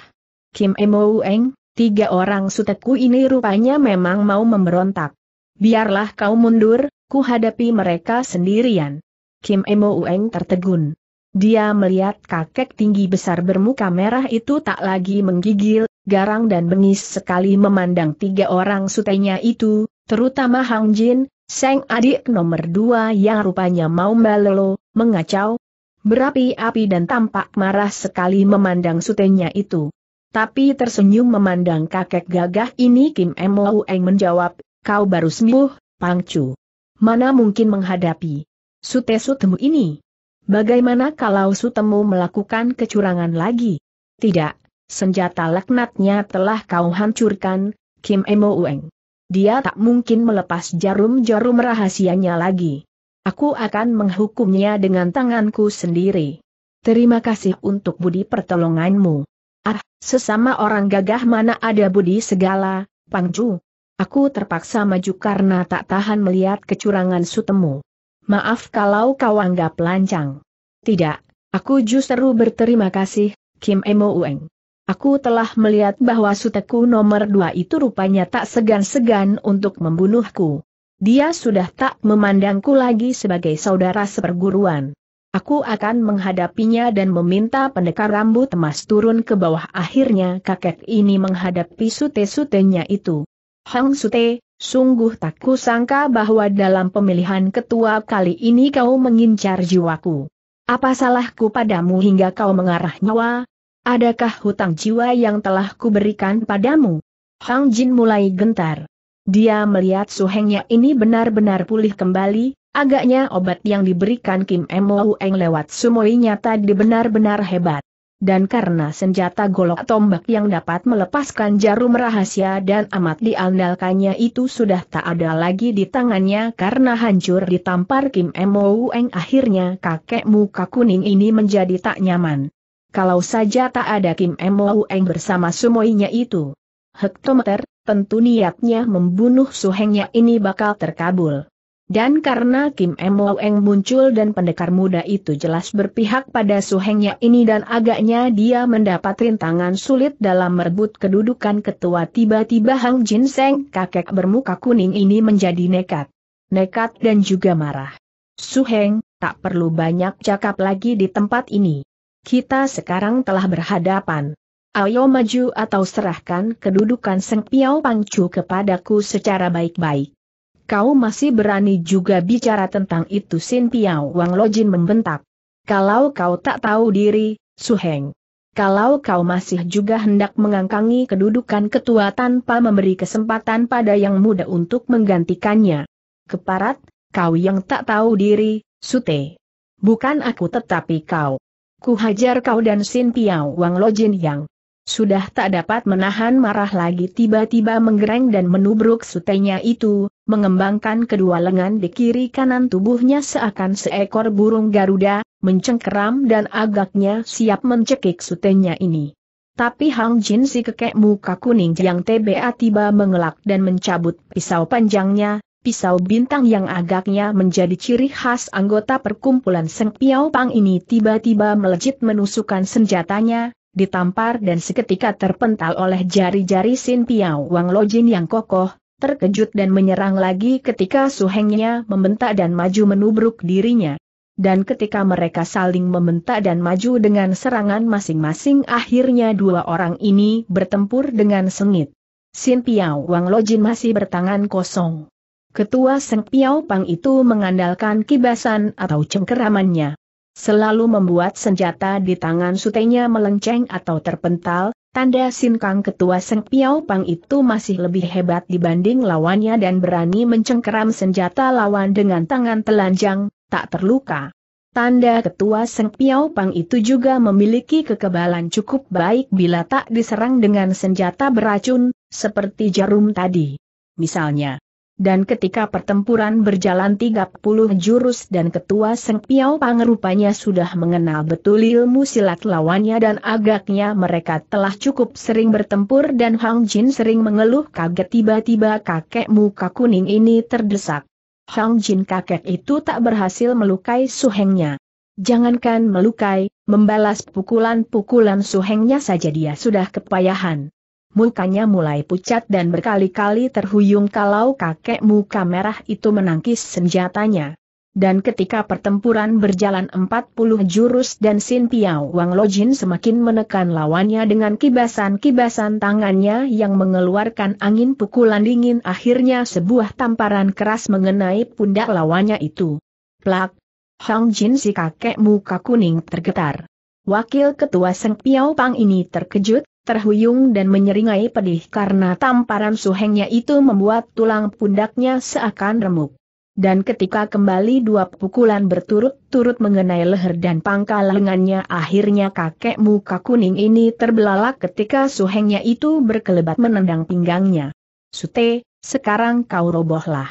Kim Emo Eng, Tiga orang suteku ini rupanya memang mau memberontak. Biarlah kau mundur, ku hadapi mereka sendirian. Kim Emo Ueng tertegun. Dia melihat kakek tinggi besar bermuka merah itu tak lagi menggigil, garang dan bengis sekali memandang tiga orang sutenya itu, terutama Hang Jin, sang adik nomor dua yang rupanya mau melolo, mengacau, berapi-api dan tampak marah sekali memandang sutenya itu tapi tersenyum memandang kakek gagah ini Kim Emo Eng menjawab, kau baru sembuh, Pang Pangcu. Mana mungkin menghadapi sute-sutemu ini? Bagaimana kalau sutemu melakukan kecurangan lagi? Tidak, senjata laknatnya telah kau hancurkan, Kim Emo Eng. Dia tak mungkin melepas jarum-jarum rahasianya lagi. Aku akan menghukumnya dengan tanganku sendiri. Terima kasih untuk budi pertolonganmu. Ah, sesama orang gagah mana ada budi segala, Pangju. Aku terpaksa maju karena tak tahan melihat kecurangan sutemu. Maaf kalau kau anggap lancang. Tidak, aku justru berterima kasih, Kim Emo Ueng. Aku telah melihat bahwa suteku nomor dua itu rupanya tak segan-segan untuk membunuhku. Dia sudah tak memandangku lagi sebagai saudara seperguruan. Aku akan menghadapinya dan meminta pendekar rambut emas turun ke bawah. Akhirnya kakek ini menghadapi sute-sutenya itu. Hang Sute, sungguh tak kusangka bahwa dalam pemilihan ketua kali ini kau mengincar jiwaku. Apa salahku padamu hingga kau mengarah nyawa? Adakah hutang jiwa yang telah kuberikan padamu? Hang Jin mulai gentar. Dia melihat suhengnya ini benar-benar pulih kembali, Agaknya obat yang diberikan Kim Mo Eng lewat sumoinya tadi benar-benar hebat. Dan karena senjata golok tombak yang dapat melepaskan jarum rahasia dan amat diandalkannya itu sudah tak ada lagi di tangannya karena hancur ditampar Kim Mo Eng akhirnya kakek muka kuning ini menjadi tak nyaman. Kalau saja tak ada Kim Mo Eng bersama sumoinya itu. Hektometer, tentu niatnya membunuh suhengnya ini bakal terkabul. Dan karena Kim Emoeng muncul dan pendekar muda itu jelas berpihak pada Su suhengnya ini dan agaknya dia mendapat rintangan sulit dalam merebut kedudukan ketua tiba-tiba Hang Jin Seng kakek bermuka kuning ini menjadi nekat. Nekat dan juga marah. Su Heng, tak perlu banyak cakap lagi di tempat ini. Kita sekarang telah berhadapan. Ayo maju atau serahkan kedudukan Seng Piao Pangcu kepadaku secara baik-baik. Kau masih berani juga bicara tentang itu Sin Piao Wang Lojin membentak. Kalau kau tak tahu diri, Su Heng. Kalau kau masih juga hendak mengangkangi kedudukan ketua tanpa memberi kesempatan pada yang muda untuk menggantikannya. Keparat, kau yang tak tahu diri, Sute. Bukan aku tetapi kau. Ku hajar kau dan Sin Piao Wang Lojin yang sudah tak dapat menahan marah lagi tiba-tiba menggereng dan menubruk sutenya itu, mengembangkan kedua lengan di kiri kanan tubuhnya seakan seekor burung Garuda, mencengkeram dan agaknya siap mencekik sutenya ini. Tapi Hang Jin si kekek muka kuning yang TBA tiba mengelak dan mencabut pisau panjangnya, pisau bintang yang agaknya menjadi ciri khas anggota perkumpulan Seng Piao Pang ini tiba-tiba melejit menusukkan senjatanya, ditampar dan seketika terpental oleh jari-jari Sin Piao Wang Lojin yang kokoh, terkejut dan menyerang lagi ketika suhengnya membentak dan maju menubruk dirinya. Dan ketika mereka saling membentak dan maju dengan serangan masing-masing akhirnya dua orang ini bertempur dengan sengit. Sin Piao Wang Lojin masih bertangan kosong. Ketua Seng Piao Pang itu mengandalkan kibasan atau cengkeramannya. Selalu membuat senjata di tangan sutenya melenceng atau terpental, tanda Sinkang Ketua Seng Piao Pang itu masih lebih hebat dibanding lawannya dan berani mencengkeram senjata lawan dengan tangan telanjang, tak terluka. Tanda ketua Seng Piao Pang itu juga memiliki kekebalan cukup baik bila tak diserang dengan senjata beracun, seperti jarum tadi. Misalnya, dan ketika pertempuran berjalan 30 jurus dan ketua Seng Piao Pang rupanya sudah mengenal betul ilmu silat lawannya dan agaknya mereka telah cukup sering bertempur dan Hang Jin sering mengeluh kaget tiba-tiba kakek muka kuning ini terdesak. Hang Jin kakek itu tak berhasil melukai suhengnya. Jangankan melukai, membalas pukulan-pukulan suhengnya saja dia sudah kepayahan mukanya mulai pucat dan berkali-kali terhuyung kalau kakek muka merah itu menangkis senjatanya. Dan ketika pertempuran berjalan 40 jurus dan Sin Piao Wang Lojin semakin menekan lawannya dengan kibasan-kibasan tangannya yang mengeluarkan angin pukulan dingin akhirnya sebuah tamparan keras mengenai pundak lawannya itu. Plak! Hang Jin si kakek muka kuning tergetar. Wakil Ketua Seng Piao Pang ini terkejut, terhuyung dan menyeringai pedih karena tamparan suhengnya itu membuat tulang pundaknya seakan remuk. Dan ketika kembali dua pukulan berturut-turut mengenai leher dan pangkal lengannya akhirnya kakek muka kuning ini terbelalak ketika suhengnya itu berkelebat menendang pinggangnya. Sute, sekarang kau robohlah.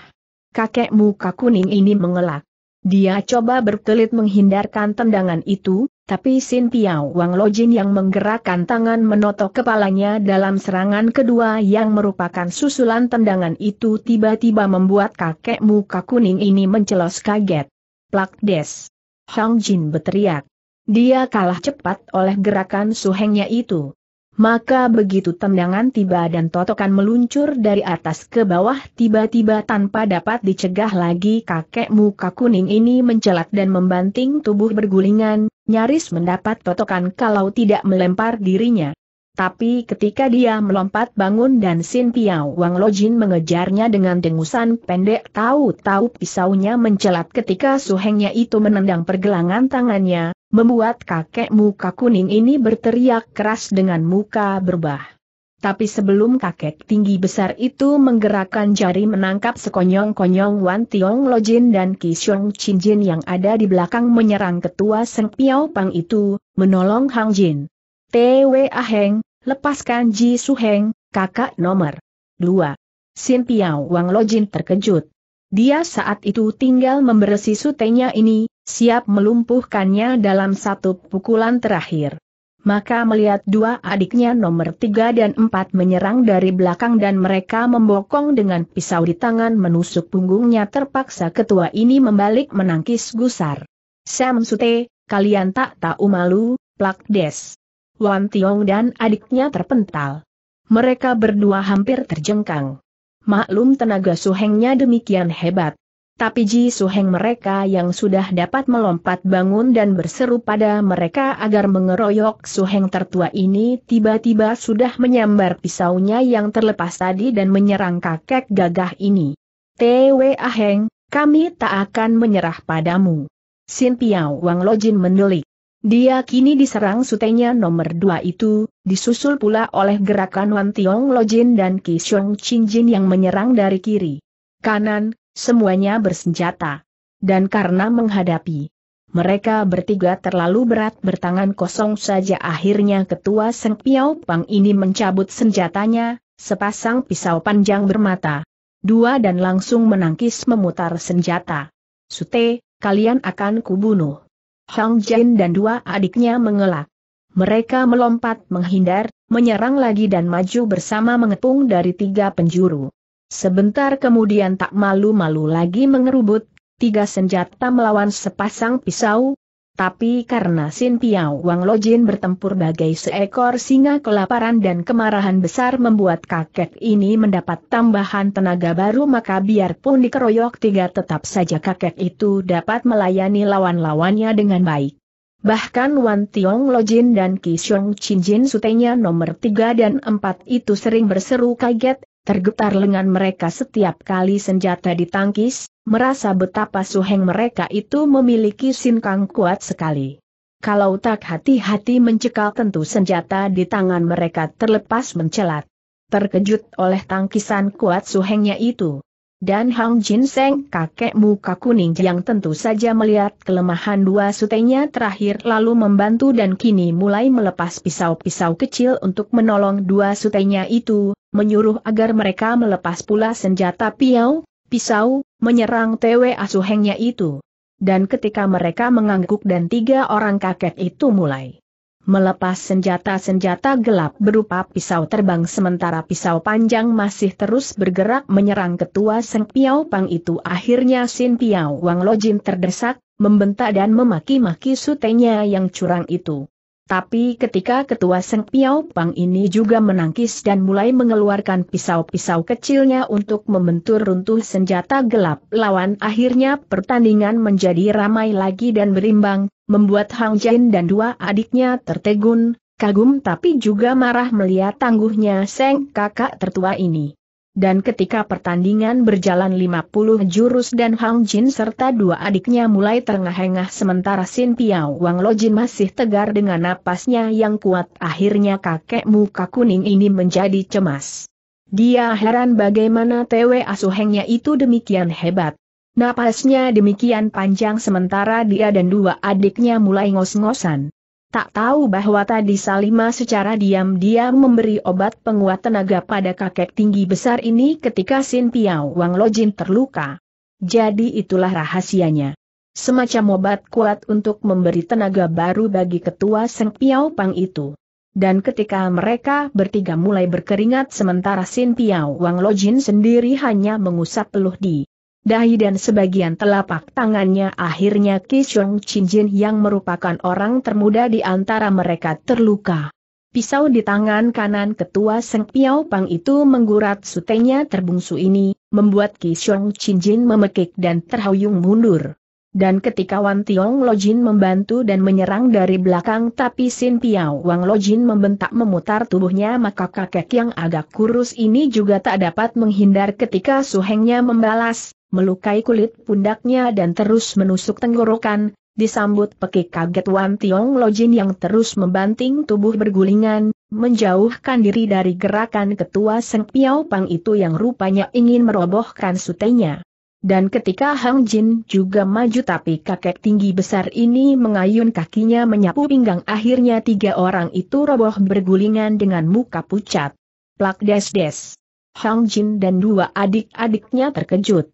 Kakek muka kuning ini mengelak. Dia coba berkelit menghindarkan tendangan itu, tapi Sin Piao Wang Lojin yang menggerakkan tangan menotok kepalanya dalam serangan kedua yang merupakan susulan tendangan itu tiba-tiba membuat kakek muka kuning ini mencelos kaget. Plak des. Hong Jin berteriak. Dia kalah cepat oleh gerakan suhengnya itu. Maka begitu tendangan tiba dan totokan meluncur dari atas ke bawah tiba-tiba tanpa dapat dicegah lagi kakek muka kuning ini mencelat dan membanting tubuh bergulingan, Nyaris mendapat totokan kalau tidak melempar dirinya. Tapi ketika dia melompat bangun dan Sin Piao Wang Lojin mengejarnya dengan dengusan pendek tahu-tahu pisaunya mencelat ketika suhengnya itu menendang pergelangan tangannya, membuat kakek muka kuning ini berteriak keras dengan muka berbah. Tapi sebelum kakek tinggi besar itu menggerakkan jari menangkap sekonyong-konyong Wan Tiong Lojin dan Xiong Chin Jin yang ada di belakang menyerang ketua Seng Piao Pang itu, menolong Hang Jin. T.W. Aheng, lepaskan Ji Su Heng, kakak nomor 2. Sin Piao Wang Lojin terkejut. Dia saat itu tinggal memberesi sutenya ini, siap melumpuhkannya dalam satu pukulan terakhir. Maka melihat dua adiknya nomor tiga dan empat menyerang dari belakang dan mereka membokong dengan pisau di tangan menusuk punggungnya terpaksa ketua ini membalik menangkis gusar. Sam Sute, kalian tak tahu malu, plak des. Wan Tiong dan adiknya terpental. Mereka berdua hampir terjengkang. Maklum tenaga suhengnya demikian hebat, tapi Ji Suheng mereka yang sudah dapat melompat bangun dan berseru pada mereka agar mengeroyok Suheng tertua ini tiba-tiba sudah menyambar pisaunya yang terlepas tadi dan menyerang kakek gagah ini. Tewe Aheng, kami tak akan menyerah padamu. Sin Piao Wang Lojin mendelik. Dia kini diserang sutenya nomor dua itu, disusul pula oleh gerakan Wan Tiong Lojin dan Ki Xiong Chin Jin yang menyerang dari kiri. Kanan, Semuanya bersenjata. Dan karena menghadapi mereka bertiga terlalu berat bertangan kosong saja akhirnya ketua Seng Piao Pang ini mencabut senjatanya, sepasang pisau panjang bermata. Dua dan langsung menangkis memutar senjata. Sute, kalian akan kubunuh. Hang Jin dan dua adiknya mengelak. Mereka melompat menghindar, menyerang lagi dan maju bersama mengepung dari tiga penjuru. Sebentar kemudian tak malu-malu lagi mengerubut, tiga senjata melawan sepasang pisau, tapi karena Sin Piao Wang Lojin bertempur bagai seekor singa kelaparan dan kemarahan besar membuat kakek ini mendapat tambahan tenaga baru maka biarpun dikeroyok tiga tetap saja kakek itu dapat melayani lawan-lawannya dengan baik. Bahkan Wan Tiong Lojin dan Ki Xiong Chin Jin sutenya nomor tiga dan empat itu sering berseru kaget, Tergetar lengan mereka setiap kali senjata ditangkis, merasa betapa suheng mereka itu memiliki sinkang kuat sekali. Kalau tak hati-hati mencekal tentu senjata di tangan mereka terlepas mencelat. Terkejut oleh tangkisan kuat suhengnya itu, dan Hang Jin Seng kakek muka kuning yang tentu saja melihat kelemahan dua sutenya terakhir lalu membantu dan kini mulai melepas pisau-pisau kecil untuk menolong dua sutenya itu, menyuruh agar mereka melepas pula senjata piau, pisau, menyerang tewe asuhengnya itu. Dan ketika mereka mengangguk dan tiga orang kakek itu mulai melepas senjata-senjata gelap berupa pisau terbang sementara pisau panjang masih terus bergerak menyerang ketua Seng Piao Pang itu akhirnya Sin Piao Wang Lojin terdesak, membentak dan memaki-maki sutenya yang curang itu. Tapi ketika ketua Seng Piao Pang ini juga menangkis dan mulai mengeluarkan pisau-pisau kecilnya untuk membentur runtuh senjata gelap lawan akhirnya pertandingan menjadi ramai lagi dan berimbang, membuat Hang Jin dan dua adiknya tertegun, kagum tapi juga marah melihat tangguhnya Seng kakak tertua ini. Dan ketika pertandingan berjalan 50 jurus dan Hang Jin serta dua adiknya mulai terengah-engah sementara Sin Piao Wang Lojin masih tegar dengan napasnya yang kuat akhirnya kakek muka kuning ini menjadi cemas. Dia heran bagaimana Tewe Asuhengnya itu demikian hebat. Napasnya demikian panjang sementara dia dan dua adiknya mulai ngos-ngosan. Tak tahu bahwa tadi Salima secara diam-diam memberi obat penguat tenaga pada kakek tinggi besar ini ketika Sin Piao Wang Lojin terluka. Jadi itulah rahasianya. Semacam obat kuat untuk memberi tenaga baru bagi ketua Seng Piao Pang itu. Dan ketika mereka bertiga mulai berkeringat sementara Sin Piao Wang Lojin sendiri hanya mengusap peluh di dahi dan sebagian telapak tangannya akhirnya Kisyong Chinjin yang merupakan orang termuda di antara mereka terluka. Pisau di tangan kanan ketua Seng Piao Pang itu menggurat sutenya terbungsu ini, membuat Kisyong Chinjin memekik dan terhuyung mundur. Dan ketika Wan Tiong Lojin membantu dan menyerang dari belakang tapi Sin Piao Wang Lojin membentak memutar tubuhnya maka kakek yang agak kurus ini juga tak dapat menghindar ketika suhengnya membalas, melukai kulit pundaknya dan terus menusuk tenggorokan, disambut pekik kaget Wan Tiong Lojin yang terus membanting tubuh bergulingan, menjauhkan diri dari gerakan ketua Seng Piao Pang itu yang rupanya ingin merobohkan sutenya. Dan ketika Hang Jin juga maju tapi kakek tinggi besar ini mengayun kakinya menyapu pinggang akhirnya tiga orang itu roboh bergulingan dengan muka pucat. Plak des des. Hang Jin dan dua adik-adiknya terkejut.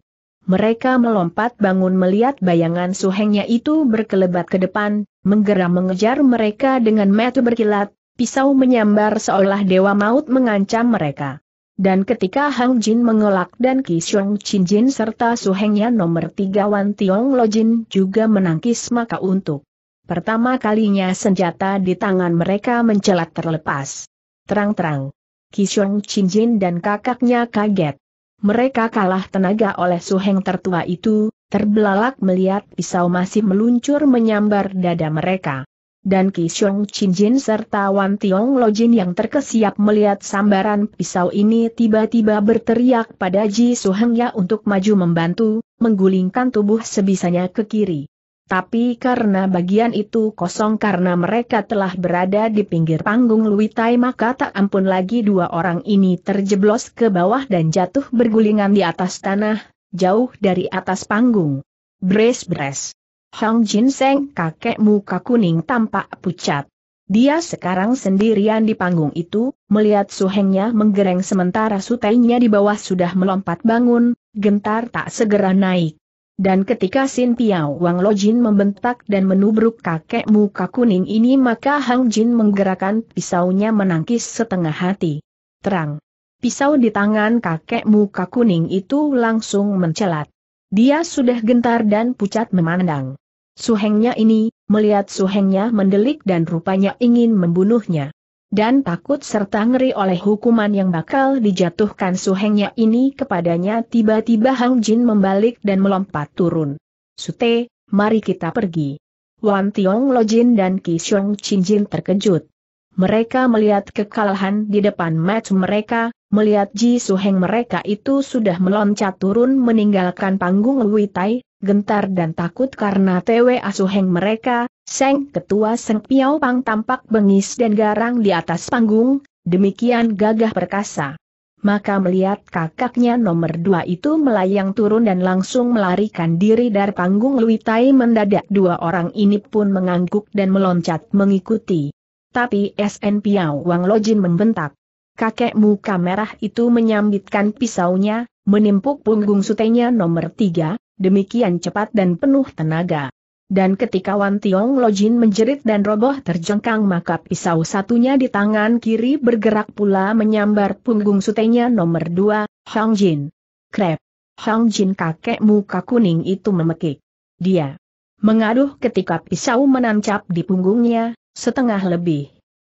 Mereka melompat bangun melihat bayangan suhengnya itu berkelebat ke depan, menggeram mengejar mereka dengan mata berkilat, pisau menyambar seolah dewa maut mengancam mereka. Dan ketika Hang Jin mengelak dan Kisyong Chin Jin serta suhengnya nomor tiga Wan Tiong Lo Jin juga menangkis maka untuk pertama kalinya senjata di tangan mereka mencelat terlepas. Terang-terang. Kisyong Chin Jin dan kakaknya kaget. Mereka kalah tenaga oleh suheng tertua itu, terbelalak melihat pisau masih meluncur menyambar dada mereka. Dan Ki Xiong Chin Jin serta Wan Tiong Lo Jin yang terkesiap melihat sambaran pisau ini tiba-tiba berteriak pada Ji Suheng Ya untuk maju membantu, menggulingkan tubuh sebisanya ke kiri. Tapi karena bagian itu kosong karena mereka telah berada di pinggir panggung Luitai maka tak ampun lagi dua orang ini terjeblos ke bawah dan jatuh bergulingan di atas tanah, jauh dari atas panggung. Bres-bres. Hong Jin Seng kakek muka kuning tampak pucat. Dia sekarang sendirian di panggung itu, melihat suhengnya menggereng sementara sutainya di bawah sudah melompat bangun, gentar tak segera naik. Dan ketika Sin Piao Wang Lo Jin membentak dan menubruk kakek muka kuning ini maka Hang Jin menggerakkan pisaunya menangkis setengah hati. Terang. Pisau di tangan kakek muka kuning itu langsung mencelat. Dia sudah gentar dan pucat memandang. Suhengnya ini, melihat suhengnya mendelik dan rupanya ingin membunuhnya dan takut serta ngeri oleh hukuman yang bakal dijatuhkan suhengnya ini kepadanya tiba-tiba Hang Jin membalik dan melompat turun. Sute, mari kita pergi. Wan Tiong Lo Jin dan Ki Xiong Chin Jin terkejut. Mereka melihat kekalahan di depan match mereka, melihat Ji Suheng mereka itu sudah meloncat turun meninggalkan panggung Tai gentar dan takut karena TW asuheng mereka, Seng Ketua Seng Piao Pang tampak bengis dan garang di atas panggung, demikian gagah perkasa. Maka melihat kakaknya nomor dua itu melayang turun dan langsung melarikan diri dari panggung Lui Tai mendadak dua orang ini pun mengangguk dan meloncat mengikuti. Tapi SN Piao Wang Lojin membentak. Kakek muka merah itu menyambitkan pisaunya, menimpuk punggung sutenya nomor tiga, demikian cepat dan penuh tenaga. Dan ketika Wan Tiong Lojin menjerit dan roboh terjengkang maka pisau satunya di tangan kiri bergerak pula menyambar punggung sutenya nomor dua, Hang Jin. Krep. Hang Jin kakek muka kuning itu memekik. Dia mengaduh ketika pisau menancap di punggungnya, setengah lebih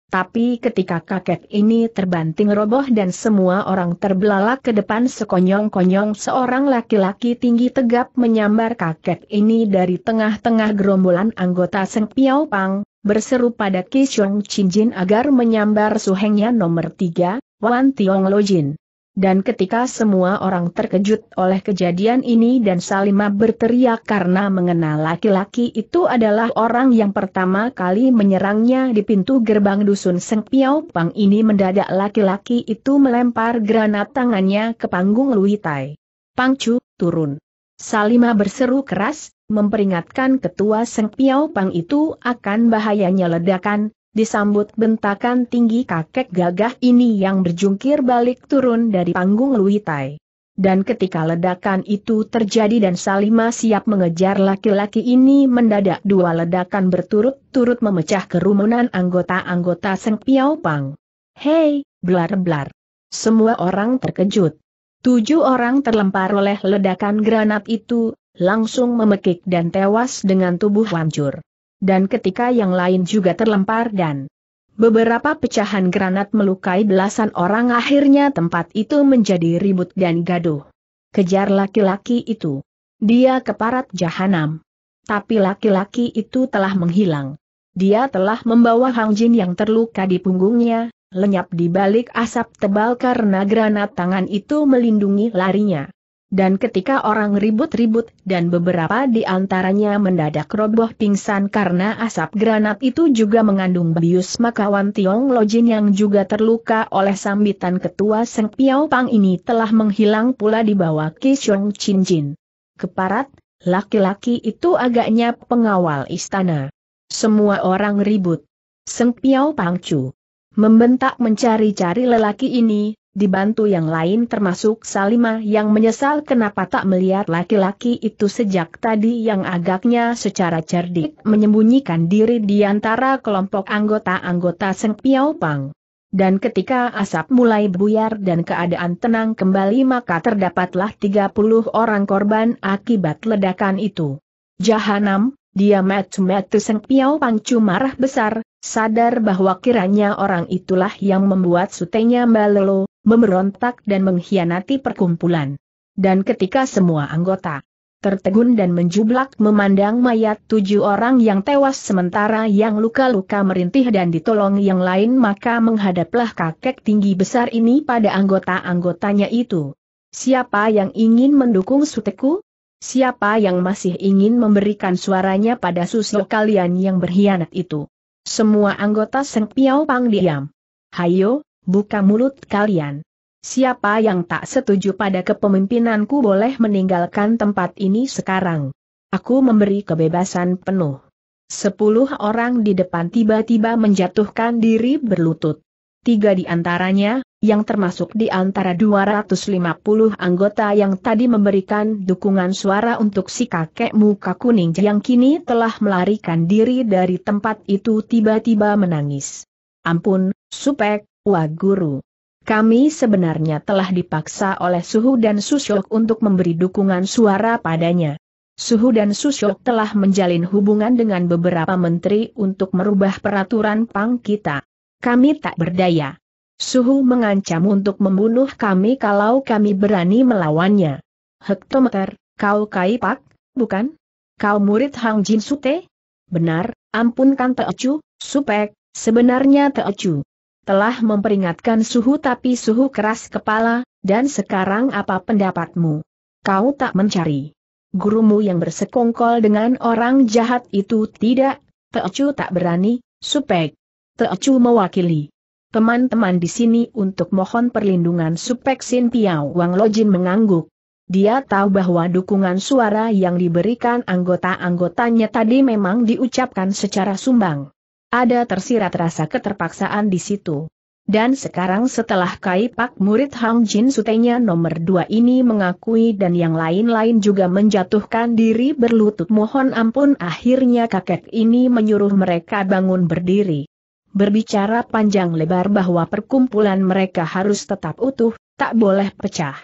tapi ketika kakek ini terbanting roboh dan semua orang terbelalak ke depan sekonyong-konyong seorang laki-laki tinggi tegap menyambar kakek ini dari tengah-tengah gerombolan anggota Seng Piao Pang, berseru pada Chin Jin agar menyambar suhengnya nomor tiga, Wan Tiong Lojin. Dan ketika semua orang terkejut oleh kejadian ini dan Salima berteriak karena mengenal laki-laki itu adalah orang yang pertama kali menyerangnya di pintu gerbang dusun Seng Piao Pang ini mendadak laki-laki itu melempar granat tangannya ke panggung Luitai. Chu, turun. Salima berseru keras, memperingatkan ketua Seng Piao Pang itu akan bahayanya ledakan, disambut bentakan tinggi kakek gagah ini yang berjungkir balik turun dari panggung Luitai. Dan ketika ledakan itu terjadi dan Salima siap mengejar laki-laki ini mendadak dua ledakan berturut-turut memecah kerumunan anggota-anggota Seng Piau Pang. Hei, blar-blar. Semua orang terkejut. Tujuh orang terlempar oleh ledakan granat itu, langsung memekik dan tewas dengan tubuh hancur dan ketika yang lain juga terlempar dan beberapa pecahan granat melukai belasan orang akhirnya tempat itu menjadi ribut dan gaduh. Kejar laki-laki itu. Dia keparat jahanam. Tapi laki-laki itu telah menghilang. Dia telah membawa Hang Jin yang terluka di punggungnya, lenyap di balik asap tebal karena granat tangan itu melindungi larinya. Dan ketika orang ribut-ribut dan beberapa di antaranya mendadak roboh pingsan karena asap granat itu juga mengandung bius makawan Tiong Lojin yang juga terluka oleh sambitan ketua Seng Piao Pang ini telah menghilang pula di bawah Kishong Chin Jin. Keparat, laki-laki itu agaknya pengawal istana. Semua orang ribut. Seng Piao Pang Chu membentak mencari-cari lelaki ini, dibantu yang lain termasuk Salima yang menyesal kenapa tak melihat laki-laki itu sejak tadi yang agaknya secara cerdik menyembunyikan diri di antara kelompok anggota-anggota Seng Piao Pang. Dan ketika asap mulai buyar dan keadaan tenang kembali maka terdapatlah 30 orang korban akibat ledakan itu. Jahanam, dia metu-metu Seng Piao Pangcu marah besar, sadar bahwa kiranya orang itulah yang membuat sutenya Mbalelo, memberontak dan mengkhianati perkumpulan. Dan ketika semua anggota tertegun dan menjublak memandang mayat tujuh orang yang tewas sementara yang luka-luka merintih dan ditolong yang lain maka menghadaplah kakek tinggi besar ini pada anggota-anggotanya itu. Siapa yang ingin mendukung suteku? Siapa yang masih ingin memberikan suaranya pada susu kalian yang berkhianat itu? Semua anggota Seng Piao Pang diam. Hayo, buka mulut kalian. Siapa yang tak setuju pada kepemimpinanku boleh meninggalkan tempat ini sekarang. Aku memberi kebebasan penuh. Sepuluh orang di depan tiba-tiba menjatuhkan diri berlutut tiga di antaranya, yang termasuk di antara 250 anggota yang tadi memberikan dukungan suara untuk si kakek muka kuning yang kini telah melarikan diri dari tempat itu tiba-tiba menangis. Ampun, Supek, Wah Guru. Kami sebenarnya telah dipaksa oleh Suhu dan Susyok untuk memberi dukungan suara padanya. Suhu dan Susyok telah menjalin hubungan dengan beberapa menteri untuk merubah peraturan pang kita kami tak berdaya. Suhu mengancam untuk membunuh kami kalau kami berani melawannya. Hektometer, kau Kai Pak, bukan? Kau murid Hang Jin Sute? Benar, ampunkan Teocu, Supek, sebenarnya Teocu. Telah memperingatkan Suhu tapi Suhu keras kepala, dan sekarang apa pendapatmu? Kau tak mencari. Gurumu yang bersekongkol dengan orang jahat itu tidak, Teocu tak berani, Supek. Teocu mewakili teman-teman di sini untuk mohon perlindungan Supek Sin Piao Wang Lojin mengangguk. Dia tahu bahwa dukungan suara yang diberikan anggota-anggotanya tadi memang diucapkan secara sumbang. Ada tersirat rasa keterpaksaan di situ. Dan sekarang setelah Kai Pak murid Hang Jin Sutenya nomor dua ini mengakui dan yang lain-lain juga menjatuhkan diri berlutut mohon ampun akhirnya kakek ini menyuruh mereka bangun berdiri berbicara panjang lebar bahwa perkumpulan mereka harus tetap utuh, tak boleh pecah.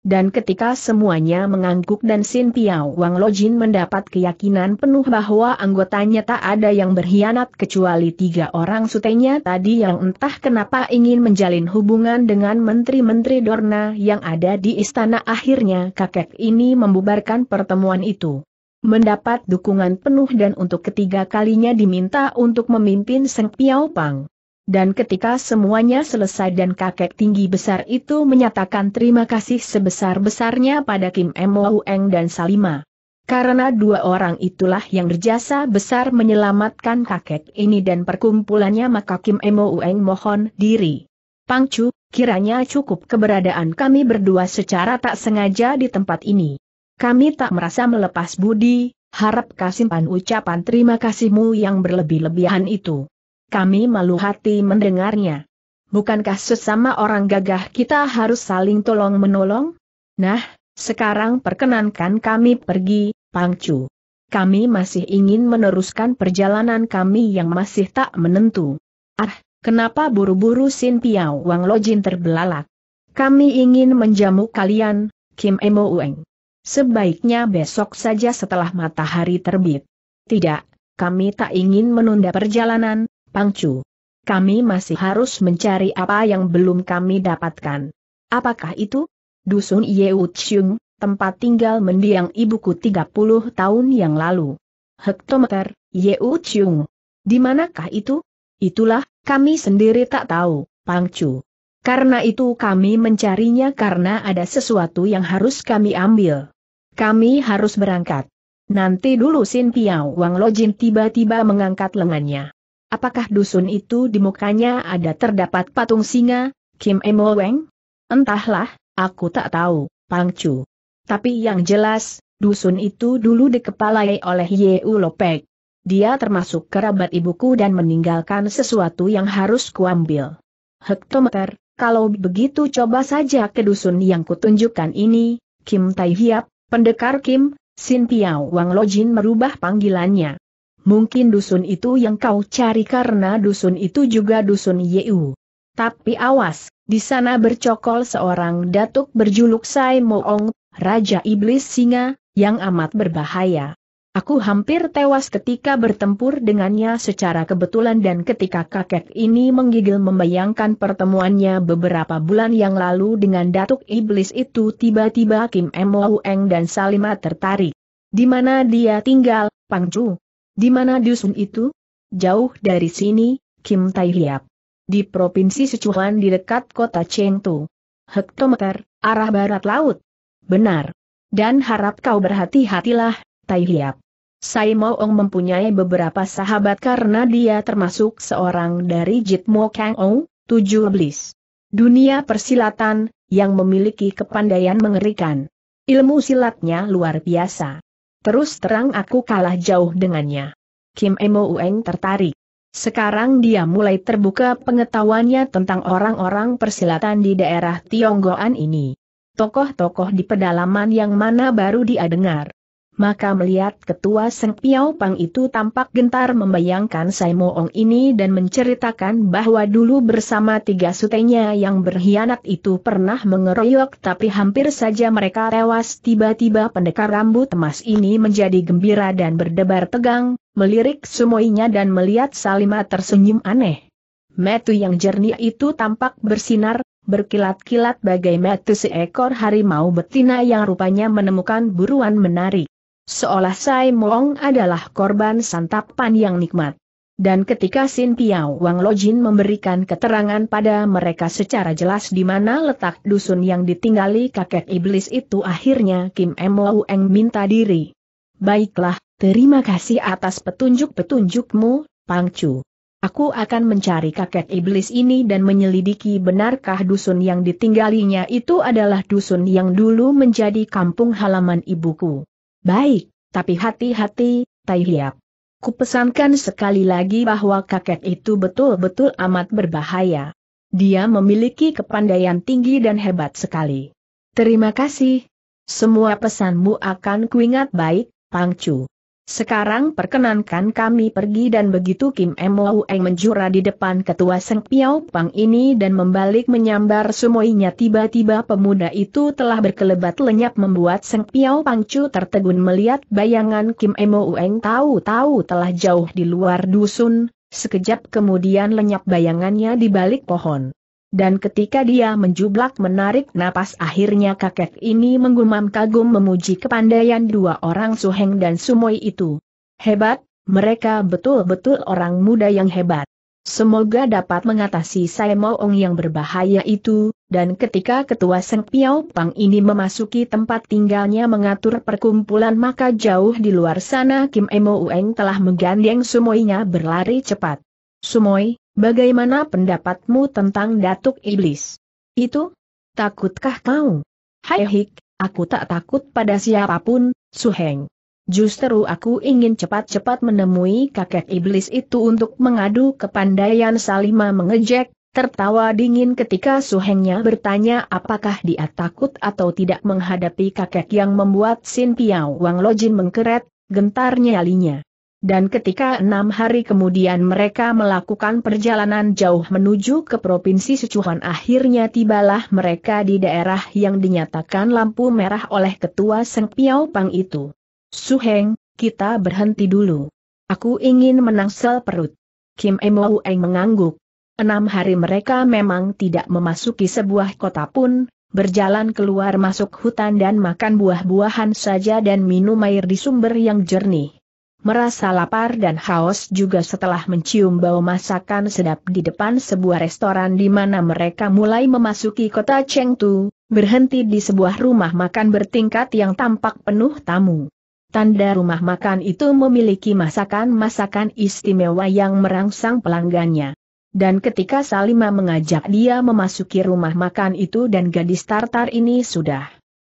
Dan ketika semuanya mengangguk dan Sin Piao Wang Lojin mendapat keyakinan penuh bahwa anggotanya tak ada yang berkhianat kecuali tiga orang sutenya tadi yang entah kenapa ingin menjalin hubungan dengan menteri-menteri Dorna yang ada di istana akhirnya kakek ini membubarkan pertemuan itu. Mendapat dukungan penuh dan untuk ketiga kalinya diminta untuk memimpin Seng Piao Pang. Dan ketika semuanya selesai dan kakek tinggi besar itu menyatakan terima kasih sebesar-besarnya pada Kim Mo Eng dan Salima. Karena dua orang itulah yang berjasa besar menyelamatkan kakek ini dan perkumpulannya maka Kim Mo Eng mohon diri. Pangcu, kiranya cukup keberadaan kami berdua secara tak sengaja di tempat ini. Kami tak merasa melepas budi, harap kasimpan ucapan terima kasihmu yang berlebih-lebihan itu. Kami malu hati mendengarnya. Bukankah sesama orang gagah kita harus saling tolong-menolong? Nah, sekarang perkenankan kami pergi, Pangcu. Kami masih ingin meneruskan perjalanan kami yang masih tak menentu. Ah, kenapa buru-buru Sin Piao Wang Lojin terbelalak? Kami ingin menjamu kalian, Kim Emo Ueng. Sebaiknya besok saja setelah matahari terbit. Tidak, kami tak ingin menunda perjalanan, Pangcu. Kami masih harus mencari apa yang belum kami dapatkan. Apakah itu? Dusun Yeuchung, tempat tinggal mendiang ibuku 30 tahun yang lalu. Hektometer, Yeuchung. Di manakah itu? Itulah, kami sendiri tak tahu, Pangcu. Karena itu kami mencarinya karena ada sesuatu yang harus kami ambil. Kami harus berangkat. Nanti dulu Sin Piao Wang Lojin tiba-tiba mengangkat lengannya. Apakah dusun itu di mukanya ada terdapat patung singa, Kim Emo Weng? Entahlah, aku tak tahu, Pang Chu. Tapi yang jelas, dusun itu dulu dikepalai oleh Ye U Lopek. Dia termasuk kerabat ibuku dan meninggalkan sesuatu yang harus kuambil. Hektometer, kalau begitu coba saja ke dusun yang kutunjukkan ini, Kim Tai Hiap, pendekar Kim, Sin Piao Wang Lojin merubah panggilannya. Mungkin dusun itu yang kau cari karena dusun itu juga dusun Yeu. Tapi awas, di sana bercokol seorang datuk berjuluk Sai Moong, Raja Iblis Singa, yang amat berbahaya. Aku hampir tewas ketika bertempur dengannya secara kebetulan dan ketika kakek ini menggigil membayangkan pertemuannya beberapa bulan yang lalu dengan datuk iblis itu tiba-tiba Kim Mo Eng dan Salima tertarik. Di mana dia tinggal, Pang Chu? Di mana dusun itu? Jauh dari sini, Kim Tai Hiap. Di Provinsi Sichuan di dekat kota Chengtu. Hektometer, arah barat laut. Benar. Dan harap kau berhati-hatilah, Tai Hiap. Sai Ong mempunyai beberapa sahabat karena dia termasuk seorang dari Jit Mo Kang Ong, tujuh iblis. Dunia persilatan, yang memiliki kepandaian mengerikan. Ilmu silatnya luar biasa. Terus terang aku kalah jauh dengannya. Kim Emo Ueng tertarik. Sekarang dia mulai terbuka pengetahuannya tentang orang-orang persilatan di daerah Tionggoan ini. Tokoh-tokoh di pedalaman yang mana baru dia dengar maka melihat ketua Seng Piao Pang itu tampak gentar membayangkan Sai Moong ini dan menceritakan bahwa dulu bersama tiga sutenya yang berkhianat itu pernah mengeroyok tapi hampir saja mereka tewas tiba-tiba pendekar rambut emas ini menjadi gembira dan berdebar tegang, melirik semuanya dan melihat Salima tersenyum aneh. Metu yang jernih itu tampak bersinar, berkilat-kilat bagai metu seekor harimau betina yang rupanya menemukan buruan menarik. Seolah Sai Moong adalah korban santapan yang nikmat. Dan ketika Sin Piao Wang Lojin memberikan keterangan pada mereka secara jelas di mana letak dusun yang ditinggali kakek iblis itu akhirnya Kim Mo Eng minta diri. Baiklah, terima kasih atas petunjuk-petunjukmu, Pang Chu. Aku akan mencari kakek iblis ini dan menyelidiki benarkah dusun yang ditinggalinya itu adalah dusun yang dulu menjadi kampung halaman ibuku. Baik, tapi hati-hati, Tai Hiap. Kupesankan sekali lagi bahwa kakek itu betul-betul amat berbahaya. Dia memiliki kepandaian tinggi dan hebat sekali. Terima kasih. Semua pesanmu akan kuingat baik, Pangcu. Sekarang perkenankan kami pergi dan begitu Kim Mo Eng menjura di depan ketua Seng Piao Pang ini dan membalik menyambar sumoinya tiba-tiba pemuda itu telah berkelebat lenyap membuat Seng Piao Pang Chu tertegun melihat bayangan Kim Mo Eng tahu-tahu telah jauh di luar dusun, sekejap kemudian lenyap bayangannya di balik pohon. Dan ketika dia menjublak menarik napas akhirnya kakek ini menggumam kagum memuji kepandaian dua orang Suheng dan Sumoy itu. Hebat, mereka betul-betul orang muda yang hebat. Semoga dapat mengatasi Sai ong yang berbahaya itu, dan ketika ketua Seng Piao Pang ini memasuki tempat tinggalnya mengatur perkumpulan maka jauh di luar sana Kim Emo Ueng telah menggandeng Sumoynya berlari cepat. Sumoy, Bagaimana pendapatmu tentang Datuk Iblis? Itu? Takutkah kau? Hai Hik, aku tak takut pada siapapun, Suheng. Justru aku ingin cepat-cepat menemui kakek iblis itu untuk mengadu kepandaian Salima mengejek, tertawa dingin ketika Suhengnya bertanya apakah dia takut atau tidak menghadapi kakek yang membuat Sin Piao Wang Lojin mengkeret, gentarnya alinya. Dan ketika enam hari kemudian mereka melakukan perjalanan jauh menuju ke Provinsi Sichuan akhirnya tibalah mereka di daerah yang dinyatakan lampu merah oleh Ketua Seng Piao Pang itu. Suheng, kita berhenti dulu. Aku ingin menangsel perut. Kim Emo Eng mengangguk. Enam hari mereka memang tidak memasuki sebuah kota pun, berjalan keluar masuk hutan dan makan buah-buahan saja dan minum air di sumber yang jernih merasa lapar dan haus juga setelah mencium bau masakan sedap di depan sebuah restoran di mana mereka mulai memasuki kota Chengdu, berhenti di sebuah rumah makan bertingkat yang tampak penuh tamu. Tanda rumah makan itu memiliki masakan-masakan istimewa yang merangsang pelanggannya. Dan ketika Salima mengajak dia memasuki rumah makan itu dan gadis Tartar ini sudah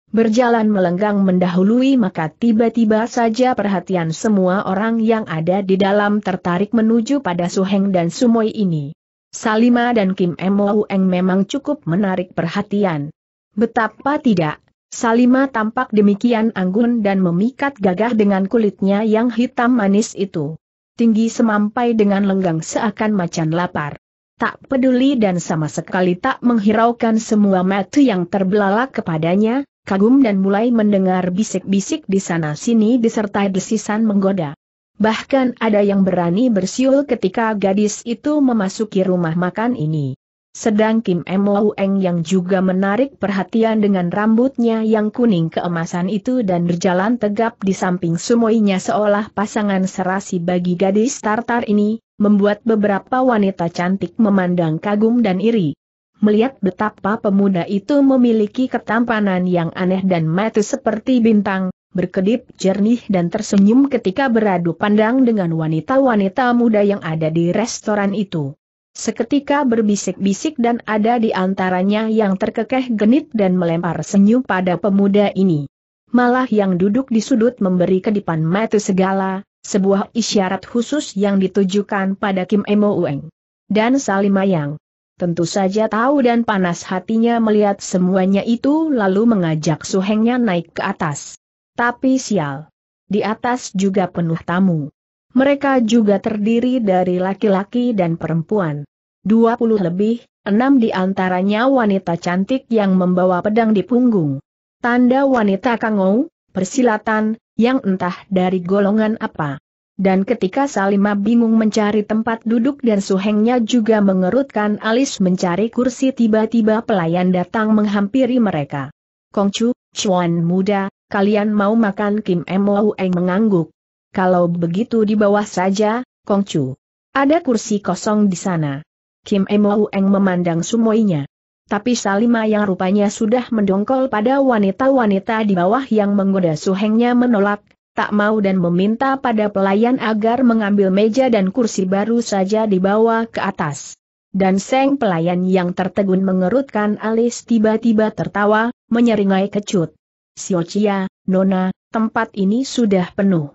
Berjalan melenggang mendahului maka tiba-tiba saja perhatian semua orang yang ada di dalam tertarik menuju pada Suheng dan Sumoi ini. Salima dan Kim Emoueng memang cukup menarik perhatian. Betapa tidak, Salima tampak demikian anggun dan memikat gagah dengan kulitnya yang hitam manis itu. Tinggi semampai dengan lenggang seakan macan lapar. Tak peduli dan sama sekali tak menghiraukan semua mata yang terbelalak kepadanya, kagum dan mulai mendengar bisik-bisik di sana-sini disertai desisan menggoda. Bahkan ada yang berani bersiul ketika gadis itu memasuki rumah makan ini. Sedang Kim M. Eng yang juga menarik perhatian dengan rambutnya yang kuning keemasan itu dan berjalan tegap di samping sumoinya seolah pasangan serasi bagi gadis tartar ini, membuat beberapa wanita cantik memandang kagum dan iri melihat betapa pemuda itu memiliki ketampanan yang aneh dan mati seperti bintang, berkedip jernih dan tersenyum ketika beradu pandang dengan wanita-wanita muda yang ada di restoran itu. Seketika berbisik-bisik dan ada di antaranya yang terkekeh genit dan melempar senyum pada pemuda ini. Malah yang duduk di sudut memberi kedipan mata segala, sebuah isyarat khusus yang ditujukan pada Kim Emo Ueng. Dan Salimayang. Tentu saja tahu dan panas hatinya melihat semuanya itu lalu mengajak suhengnya naik ke atas. Tapi sial. Di atas juga penuh tamu. Mereka juga terdiri dari laki-laki dan perempuan. Dua puluh lebih, enam di antaranya wanita cantik yang membawa pedang di punggung. Tanda wanita kangou, persilatan, yang entah dari golongan apa. Dan ketika Salima bingung mencari tempat duduk dan suhengnya juga mengerutkan alis mencari kursi tiba-tiba pelayan datang menghampiri mereka. Kongcu, Chuan muda, kalian mau makan Kim Eng mengangguk. Kalau begitu di bawah saja, Kongcu. Ada kursi kosong di sana. Kim Eng memandang sumoinya. Tapi Salima yang rupanya sudah mendongkol pada wanita-wanita di bawah yang menggoda suhengnya menolak, tak mau dan meminta pada pelayan agar mengambil meja dan kursi baru saja dibawa ke atas. Dan seng pelayan yang tertegun mengerutkan alis tiba-tiba tertawa, menyeringai kecut. Siocia, Nona, tempat ini sudah penuh.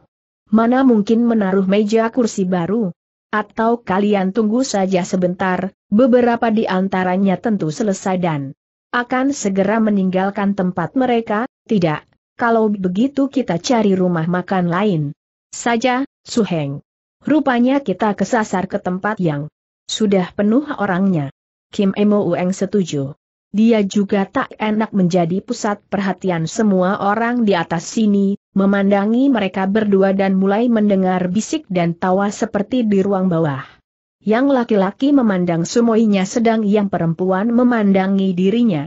Mana mungkin menaruh meja kursi baru? Atau kalian tunggu saja sebentar, beberapa di antaranya tentu selesai dan akan segera meninggalkan tempat mereka, tidak? kalau begitu kita cari rumah makan lain. Saja, Su Heng. Rupanya kita kesasar ke tempat yang sudah penuh orangnya. Kim Emo Ueng setuju. Dia juga tak enak menjadi pusat perhatian semua orang di atas sini, memandangi mereka berdua dan mulai mendengar bisik dan tawa seperti di ruang bawah. Yang laki-laki memandang semuanya sedang yang perempuan memandangi dirinya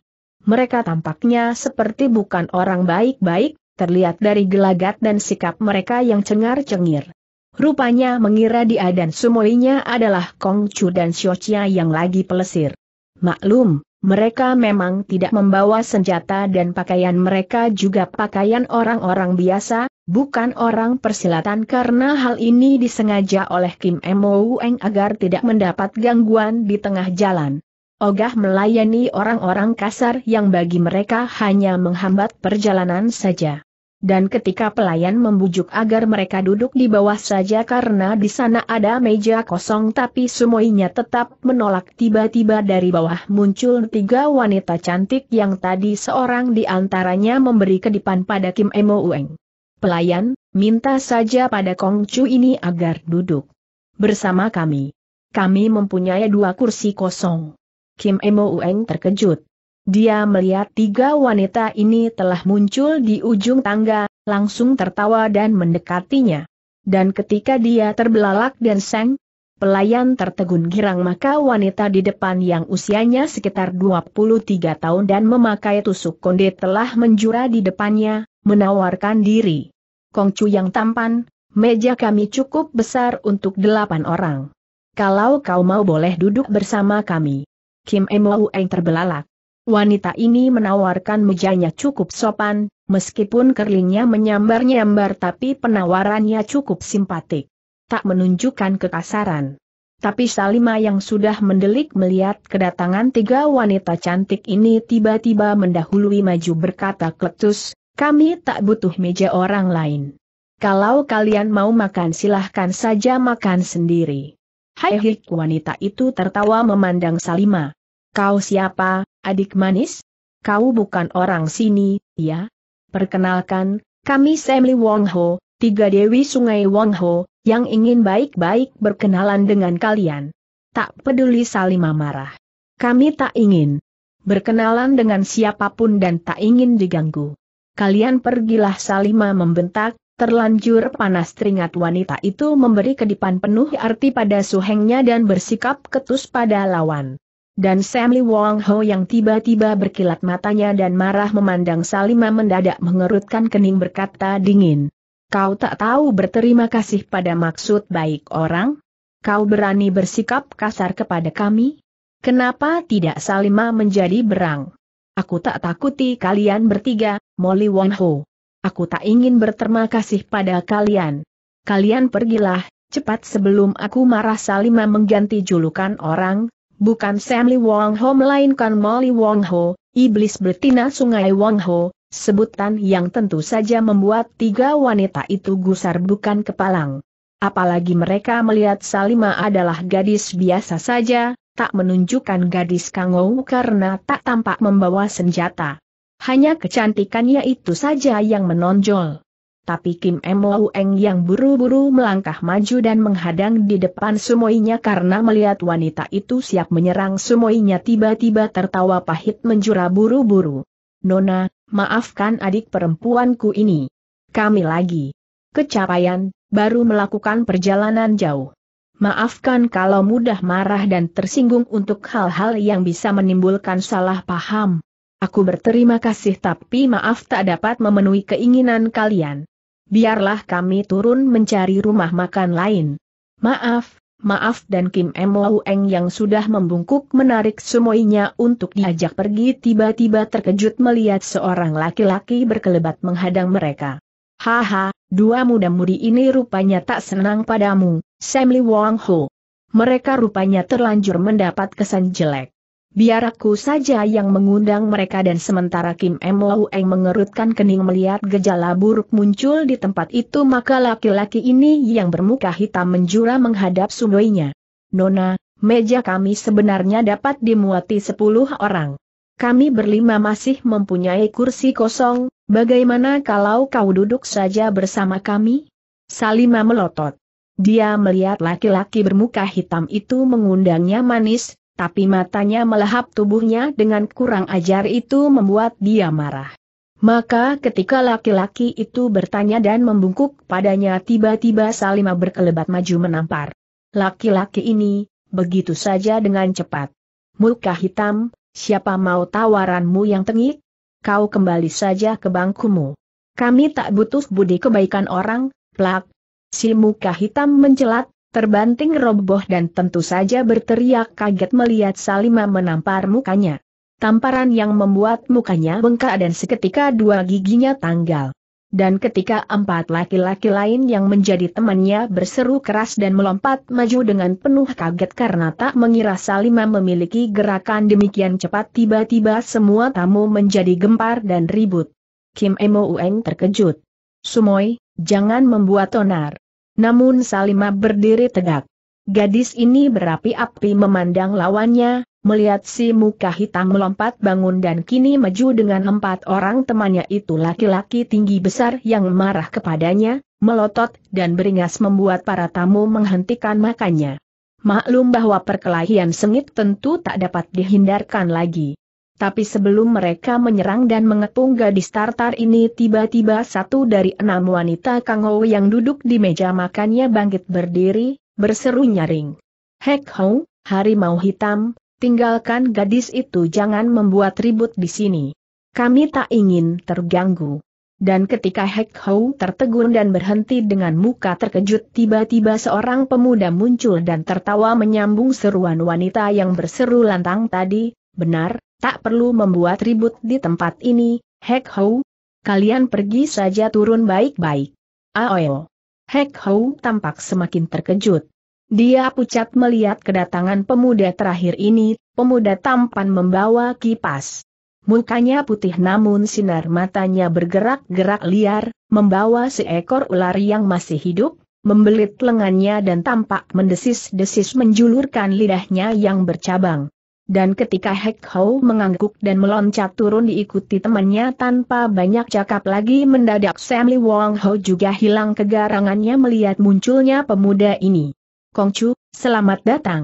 mereka tampaknya seperti bukan orang baik-baik, terlihat dari gelagat dan sikap mereka yang cengar-cengir. Rupanya mengira dia dan sumoinya adalah Kong Chu dan Xiochia yang lagi pelesir. Maklum, mereka memang tidak membawa senjata dan pakaian mereka juga pakaian orang-orang biasa, bukan orang persilatan karena hal ini disengaja oleh Kim Mo Ueng agar tidak mendapat gangguan di tengah jalan ogah melayani orang-orang kasar yang bagi mereka hanya menghambat perjalanan saja. Dan ketika pelayan membujuk agar mereka duduk di bawah saja karena di sana ada meja kosong tapi semuanya tetap menolak tiba-tiba dari bawah muncul tiga wanita cantik yang tadi seorang di antaranya memberi kedipan pada Kim Emo Ueng. Pelayan, minta saja pada Kong Chu ini agar duduk bersama kami. Kami mempunyai dua kursi kosong. Kim Emo Ueng terkejut. Dia melihat tiga wanita ini telah muncul di ujung tangga, langsung tertawa dan mendekatinya. Dan ketika dia terbelalak dan seng, pelayan tertegun girang maka wanita di depan yang usianya sekitar 23 tahun dan memakai tusuk konde telah menjura di depannya, menawarkan diri. Kongcu yang tampan, meja kami cukup besar untuk delapan orang. Kalau kau mau boleh duduk bersama kami. Kim Eng terbelalak. Wanita ini menawarkan mejanya cukup sopan, meskipun kerlingnya menyambar-nyambar tapi penawarannya cukup simpatik. Tak menunjukkan kekasaran. Tapi Salima yang sudah mendelik melihat kedatangan tiga wanita cantik ini tiba-tiba mendahului maju berkata kletus, kami tak butuh meja orang lain. Kalau kalian mau makan silahkan saja makan sendiri. Hai hik wanita itu tertawa memandang Salima. Kau siapa, adik manis? Kau bukan orang sini, ya? Perkenalkan, kami Semli Wong Ho, tiga dewi sungai Wong Ho, yang ingin baik-baik berkenalan dengan kalian. Tak peduli Salima marah. Kami tak ingin berkenalan dengan siapapun dan tak ingin diganggu. Kalian pergilah Salima membentak, Terlanjur panas teringat wanita itu memberi kedipan penuh arti pada suhengnya dan bersikap ketus pada lawan. Dan Samli Wong Ho yang tiba-tiba berkilat matanya dan marah memandang Salima mendadak mengerutkan kening berkata dingin. Kau tak tahu berterima kasih pada maksud baik orang? Kau berani bersikap kasar kepada kami? Kenapa tidak Salima menjadi berang? Aku tak takuti kalian bertiga, Molly Wong Ho. Aku tak ingin berterima kasih pada kalian. Kalian pergilah, cepat sebelum aku marah Salima mengganti julukan orang, bukan Samli Wong Ho melainkan Molly Wong Ho, iblis betina sungai Wong Ho, sebutan yang tentu saja membuat tiga wanita itu gusar bukan kepalang. Apalagi mereka melihat Salima adalah gadis biasa saja, tak menunjukkan gadis kangou karena tak tampak membawa senjata. Hanya kecantikannya itu saja yang menonjol. Tapi Kim Mo Eng yang buru-buru melangkah maju dan menghadang di depan sumoinya karena melihat wanita itu siap menyerang sumoinya tiba-tiba tertawa pahit menjura buru-buru. Nona, maafkan adik perempuanku ini. Kami lagi. Kecapaian, baru melakukan perjalanan jauh. Maafkan kalau mudah marah dan tersinggung untuk hal-hal yang bisa menimbulkan salah paham. Aku berterima kasih tapi maaf tak dapat memenuhi keinginan kalian. Biarlah kami turun mencari rumah makan lain. Maaf, maaf dan Kim M. Eng yang sudah membungkuk menarik semuanya untuk diajak pergi tiba-tiba terkejut melihat seorang laki-laki berkelebat menghadang mereka. Haha, dua muda-mudi ini rupanya tak senang padamu, Sam Lee Wong Ho. Mereka rupanya terlanjur mendapat kesan jelek. Biar aku saja yang mengundang mereka dan sementara Kim M. Eng mengerutkan kening melihat gejala buruk muncul di tempat itu maka laki-laki ini yang bermuka hitam menjura menghadap sudoinya. Nona, meja kami sebenarnya dapat dimuati sepuluh orang. Kami berlima masih mempunyai kursi kosong, bagaimana kalau kau duduk saja bersama kami? Salima melotot. Dia melihat laki-laki bermuka hitam itu mengundangnya manis, tapi matanya melahap tubuhnya dengan kurang ajar itu membuat dia marah. Maka ketika laki-laki itu bertanya dan membungkuk padanya tiba-tiba Salima berkelebat maju menampar. Laki-laki ini, begitu saja dengan cepat. Muka hitam, siapa mau tawaranmu yang tengik? Kau kembali saja ke bangkumu. Kami tak butuh budi kebaikan orang, plak. Si muka hitam mencelat, terbanting roboh dan tentu saja berteriak kaget melihat Salima menampar mukanya. Tamparan yang membuat mukanya bengkak dan seketika dua giginya tanggal. Dan ketika empat laki-laki lain yang menjadi temannya berseru keras dan melompat maju dengan penuh kaget karena tak mengira Salima memiliki gerakan demikian cepat tiba-tiba semua tamu menjadi gempar dan ribut. Kim Emo Ueng terkejut. Sumoy, jangan membuat onar. Namun Salima berdiri tegak. Gadis ini berapi-api memandang lawannya, melihat si muka hitam melompat bangun dan kini maju dengan empat orang temannya itu laki-laki tinggi besar yang marah kepadanya, melotot dan beringas membuat para tamu menghentikan makannya. Maklum bahwa perkelahian sengit tentu tak dapat dihindarkan lagi. Tapi sebelum mereka menyerang dan mengepung gadis Tartar ini tiba-tiba satu dari enam wanita Kang Ou yang duduk di meja makannya bangkit berdiri, berseru nyaring. Hek Hong, harimau hitam, tinggalkan gadis itu jangan membuat ribut di sini. Kami tak ingin terganggu. Dan ketika Hek Hou tertegun dan berhenti dengan muka terkejut tiba-tiba seorang pemuda muncul dan tertawa menyambung seruan wanita yang berseru lantang tadi, benar, Tak perlu membuat ribut di tempat ini, Hek Hou. Kalian pergi saja turun baik-baik. Aoyo. Hek Hou tampak semakin terkejut. Dia pucat melihat kedatangan pemuda terakhir ini, pemuda tampan membawa kipas. Mukanya putih namun sinar matanya bergerak-gerak liar, membawa seekor ular yang masih hidup, membelit lengannya dan tampak mendesis-desis menjulurkan lidahnya yang bercabang. Dan ketika Hek Hou mengangguk dan meloncat turun diikuti temannya tanpa banyak cakap lagi mendadak Sam Li Wong Ho juga hilang kegarangannya melihat munculnya pemuda ini. Kongcu, selamat datang.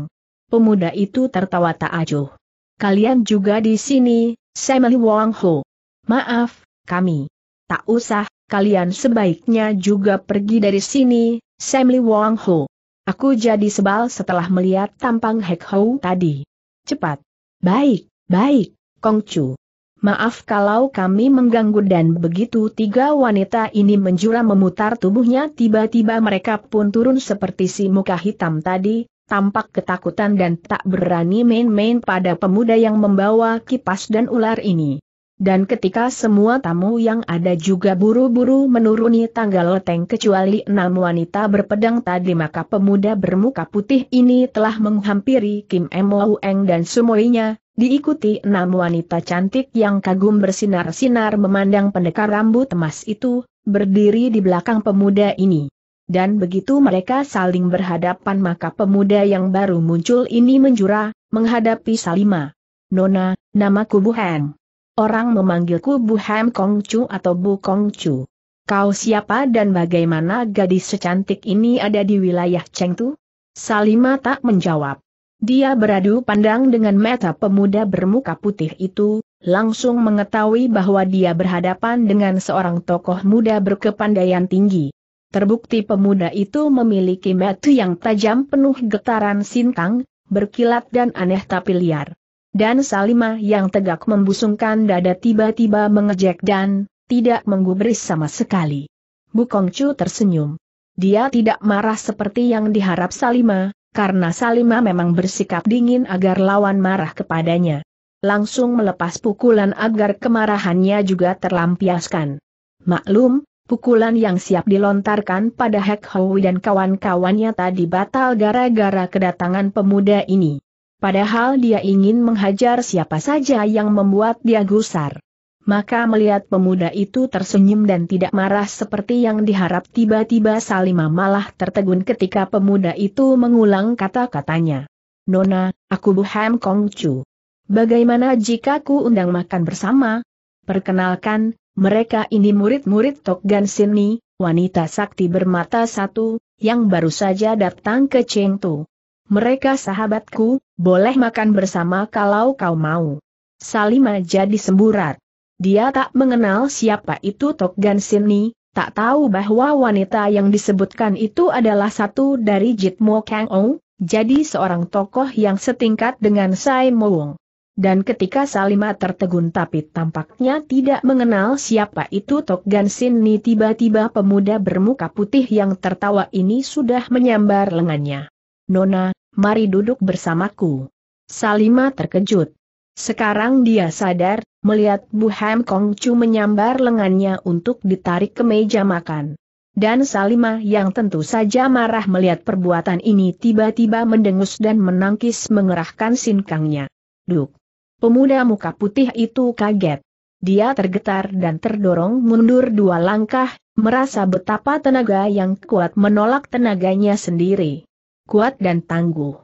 Pemuda itu tertawa tak acuh. Kalian juga di sini, Sam Li Wong Ho. Maaf, kami. Tak usah, kalian sebaiknya juga pergi dari sini, Sam Li Wong Ho. Aku jadi sebal setelah melihat tampang Hek Hou tadi cepat. Baik, baik, Kongcu. Maaf kalau kami mengganggu dan begitu tiga wanita ini menjura memutar tubuhnya tiba-tiba mereka pun turun seperti si muka hitam tadi, tampak ketakutan dan tak berani main-main pada pemuda yang membawa kipas dan ular ini dan ketika semua tamu yang ada juga buru-buru menuruni tangga loteng kecuali enam wanita berpedang tadi maka pemuda bermuka putih ini telah menghampiri Kim Emo Eng dan semuanya diikuti enam wanita cantik yang kagum bersinar-sinar memandang pendekar rambut emas itu, berdiri di belakang pemuda ini. Dan begitu mereka saling berhadapan maka pemuda yang baru muncul ini menjura, menghadapi Salima. Nona, namaku Buheng orang memanggilku Bu Ham Kong Chu atau Bu Kong Chu. Kau siapa dan bagaimana gadis secantik ini ada di wilayah Chengtu? Salima tak menjawab. Dia beradu pandang dengan mata pemuda bermuka putih itu, langsung mengetahui bahwa dia berhadapan dengan seorang tokoh muda berkepandaian tinggi. Terbukti pemuda itu memiliki mata yang tajam penuh getaran sintang, berkilat dan aneh tapi liar. Dan Salima yang tegak membusungkan dada tiba-tiba mengejek dan tidak menggubris sama sekali. Bukong Chu tersenyum. Dia tidak marah seperti yang diharap Salima, karena Salima memang bersikap dingin agar lawan marah kepadanya. Langsung melepas pukulan agar kemarahannya juga terlampiaskan. Maklum, pukulan yang siap dilontarkan pada Hek dan kawan-kawannya tadi batal gara-gara kedatangan pemuda ini. Padahal dia ingin menghajar siapa saja yang membuat dia gusar. Maka melihat pemuda itu tersenyum dan tidak marah seperti yang diharap tiba-tiba Salima malah tertegun ketika pemuda itu mengulang kata-katanya. Nona, aku Buham Kongcu. Bagaimana jika ku undang makan bersama? Perkenalkan, mereka ini murid-murid Tok Gan Sini, wanita sakti bermata satu, yang baru saja datang ke Chengtu mereka sahabatku, boleh makan bersama kalau kau mau. Salima jadi semburat. Dia tak mengenal siapa itu Tok Sin ni, tak tahu bahwa wanita yang disebutkan itu adalah satu dari Jitmo Kang Ong, jadi seorang tokoh yang setingkat dengan Sai Mo Wong. Dan ketika Salima tertegun tapi tampaknya tidak mengenal siapa itu Tok Sin ni, tiba-tiba pemuda bermuka putih yang tertawa ini sudah menyambar lengannya. Nona, mari duduk bersamaku. Salima terkejut. Sekarang dia sadar, melihat Bu Ham Kong Chu menyambar lengannya untuk ditarik ke meja makan. Dan Salima yang tentu saja marah melihat perbuatan ini tiba-tiba mendengus dan menangkis mengerahkan sinkangnya. Duk. Pemuda muka putih itu kaget. Dia tergetar dan terdorong mundur dua langkah, merasa betapa tenaga yang kuat menolak tenaganya sendiri kuat dan tangguh.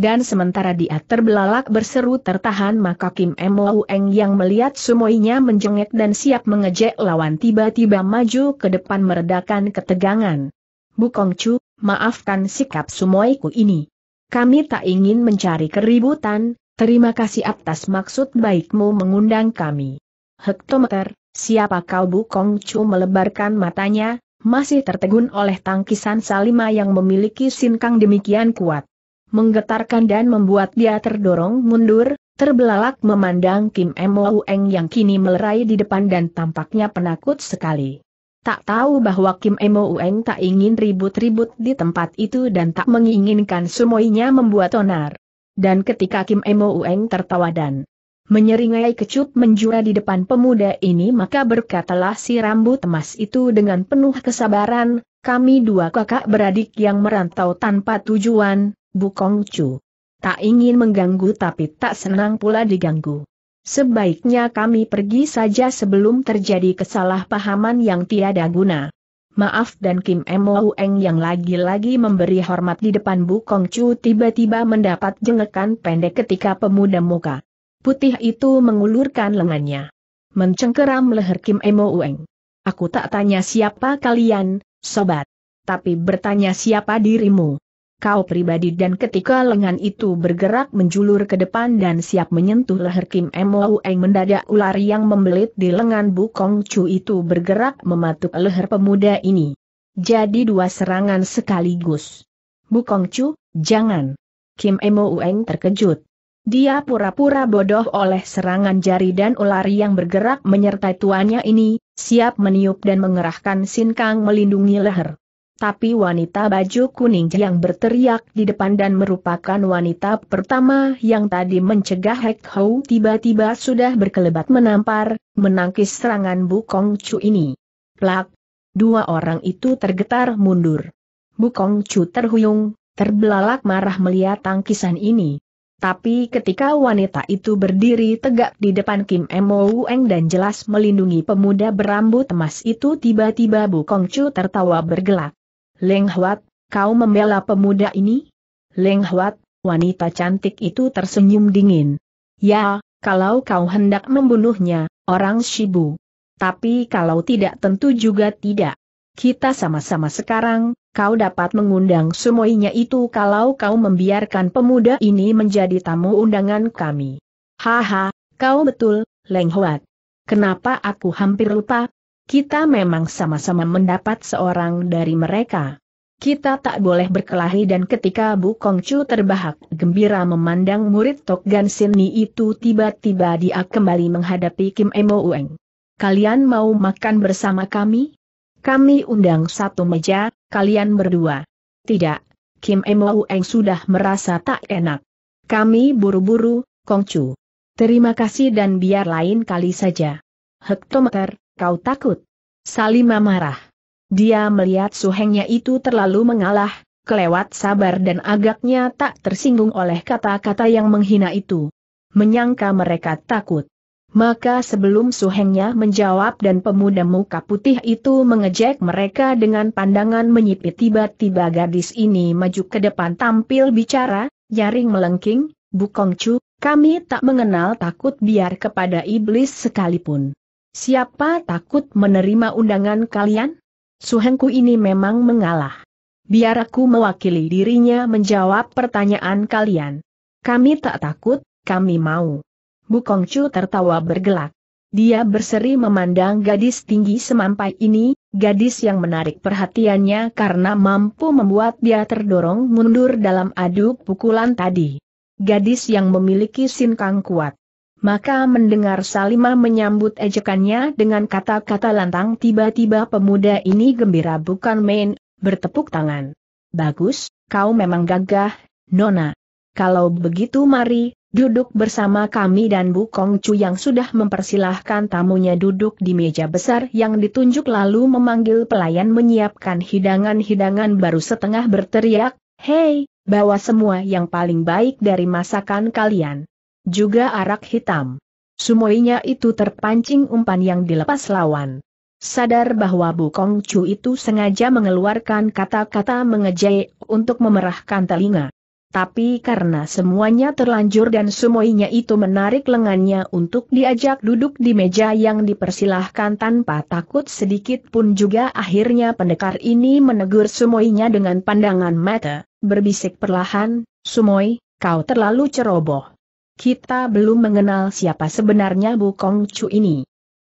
Dan sementara dia terbelalak berseru tertahan maka Kim Mo Eng yang melihat semuanya menjengek dan siap mengejek lawan tiba-tiba maju ke depan meredakan ketegangan. Bukong Chu, maafkan sikap sumoiku ini. Kami tak ingin mencari keributan, terima kasih atas maksud baikmu mengundang kami. Hektometer, siapa kau Bukong Chu melebarkan matanya, masih tertegun oleh tangkisan Salima yang memiliki sinkang demikian kuat. Menggetarkan dan membuat dia terdorong mundur, terbelalak memandang Kim Mo Eng yang kini melerai di depan dan tampaknya penakut sekali. Tak tahu bahwa Kim Emo Eng tak ingin ribut-ribut di tempat itu dan tak menginginkan semuanya membuat onar. Dan ketika Kim Emo Eng tertawa dan menyeringai kecut menjura di depan pemuda ini maka berkatalah si rambut emas itu dengan penuh kesabaran, kami dua kakak beradik yang merantau tanpa tujuan, Bu Chu. Tak ingin mengganggu tapi tak senang pula diganggu. Sebaiknya kami pergi saja sebelum terjadi kesalahpahaman yang tiada guna. Maaf dan Kim Mo Eng yang lagi-lagi memberi hormat di depan Bu Kong tiba-tiba mendapat jengekan pendek ketika pemuda muka Putih itu mengulurkan lengannya. Mencengkeram leher Kim Emo Ueng. Aku tak tanya siapa kalian, sobat. Tapi bertanya siapa dirimu. Kau pribadi dan ketika lengan itu bergerak menjulur ke depan dan siap menyentuh leher Kim Emo Ueng mendadak ular yang membelit di lengan Bu Kong Chu itu bergerak mematuk leher pemuda ini. Jadi dua serangan sekaligus. Bu Kong Chu, jangan. Kim Emo Ueng terkejut. Dia pura-pura bodoh oleh serangan jari dan ular yang bergerak menyertai tuannya ini, siap meniup dan mengerahkan sinkang melindungi leher. Tapi wanita baju kuning yang berteriak di depan dan merupakan wanita pertama yang tadi mencegah Hek Hou tiba-tiba sudah berkelebat menampar, menangkis serangan Bu Kong Chu ini. Plak! Dua orang itu tergetar mundur. Bu Kong Chu terhuyung, terbelalak marah melihat tangkisan ini. Tapi ketika wanita itu berdiri tegak di depan Kim Emo Weng dan jelas melindungi pemuda berambut emas itu tiba-tiba Bu Kong Chu tertawa bergelak. Leng Huat, kau membela pemuda ini? Leng Huat, wanita cantik itu tersenyum dingin. Ya, kalau kau hendak membunuhnya, orang Shibu. Tapi kalau tidak tentu juga tidak kita sama-sama sekarang, kau dapat mengundang semuanya itu kalau kau membiarkan pemuda ini menjadi tamu undangan kami. Haha, kau betul, Leng Huat. Kenapa aku hampir lupa? Kita memang sama-sama mendapat seorang dari mereka. Kita tak boleh berkelahi dan ketika Bu Kongcu terbahak gembira memandang murid Tok Gan Sin Ni itu tiba-tiba dia kembali menghadapi Kim Emo Ueng. Kalian mau makan bersama kami? Kami undang satu meja, kalian berdua. Tidak, Kim Emo Eng sudah merasa tak enak. Kami buru-buru, Kongcu. Terima kasih dan biar lain kali saja. Hektometer, kau takut. Salima marah. Dia melihat suhengnya itu terlalu mengalah, kelewat sabar dan agaknya tak tersinggung oleh kata-kata yang menghina itu. Menyangka mereka takut. Maka sebelum suhengnya menjawab dan pemuda muka putih itu mengejek mereka dengan pandangan menyipit tiba-tiba gadis ini maju ke depan tampil bicara, nyaring melengking, Bukong Chu, kami tak mengenal takut biar kepada iblis sekalipun. Siapa takut menerima undangan kalian? Suhengku ini memang mengalah. Biar aku mewakili dirinya menjawab pertanyaan kalian. Kami tak takut, kami mau. Bukong Chu tertawa bergelak. Dia berseri memandang gadis tinggi semampai ini, gadis yang menarik perhatiannya karena mampu membuat dia terdorong mundur dalam adu pukulan tadi. Gadis yang memiliki sinkang kuat. Maka mendengar Salima menyambut ejekannya dengan kata-kata lantang tiba-tiba pemuda ini gembira bukan main, bertepuk tangan. Bagus, kau memang gagah, Nona. Kalau begitu mari, Duduk bersama kami dan Bu Kong Chu yang sudah mempersilahkan tamunya duduk di meja besar yang ditunjuk lalu memanggil pelayan menyiapkan hidangan-hidangan baru setengah berteriak, Hei, bawa semua yang paling baik dari masakan kalian. Juga arak hitam. Semuanya itu terpancing umpan yang dilepas lawan. Sadar bahwa Bu Kong Chu itu sengaja mengeluarkan kata-kata mengejek untuk memerahkan telinga. Tapi karena semuanya terlanjur dan semuanya itu menarik lengannya untuk diajak duduk di meja yang dipersilahkan tanpa takut sedikit pun juga akhirnya pendekar ini menegur semuanya dengan pandangan mata, berbisik perlahan, Sumoy, kau terlalu ceroboh. Kita belum mengenal siapa sebenarnya Kong Chu ini.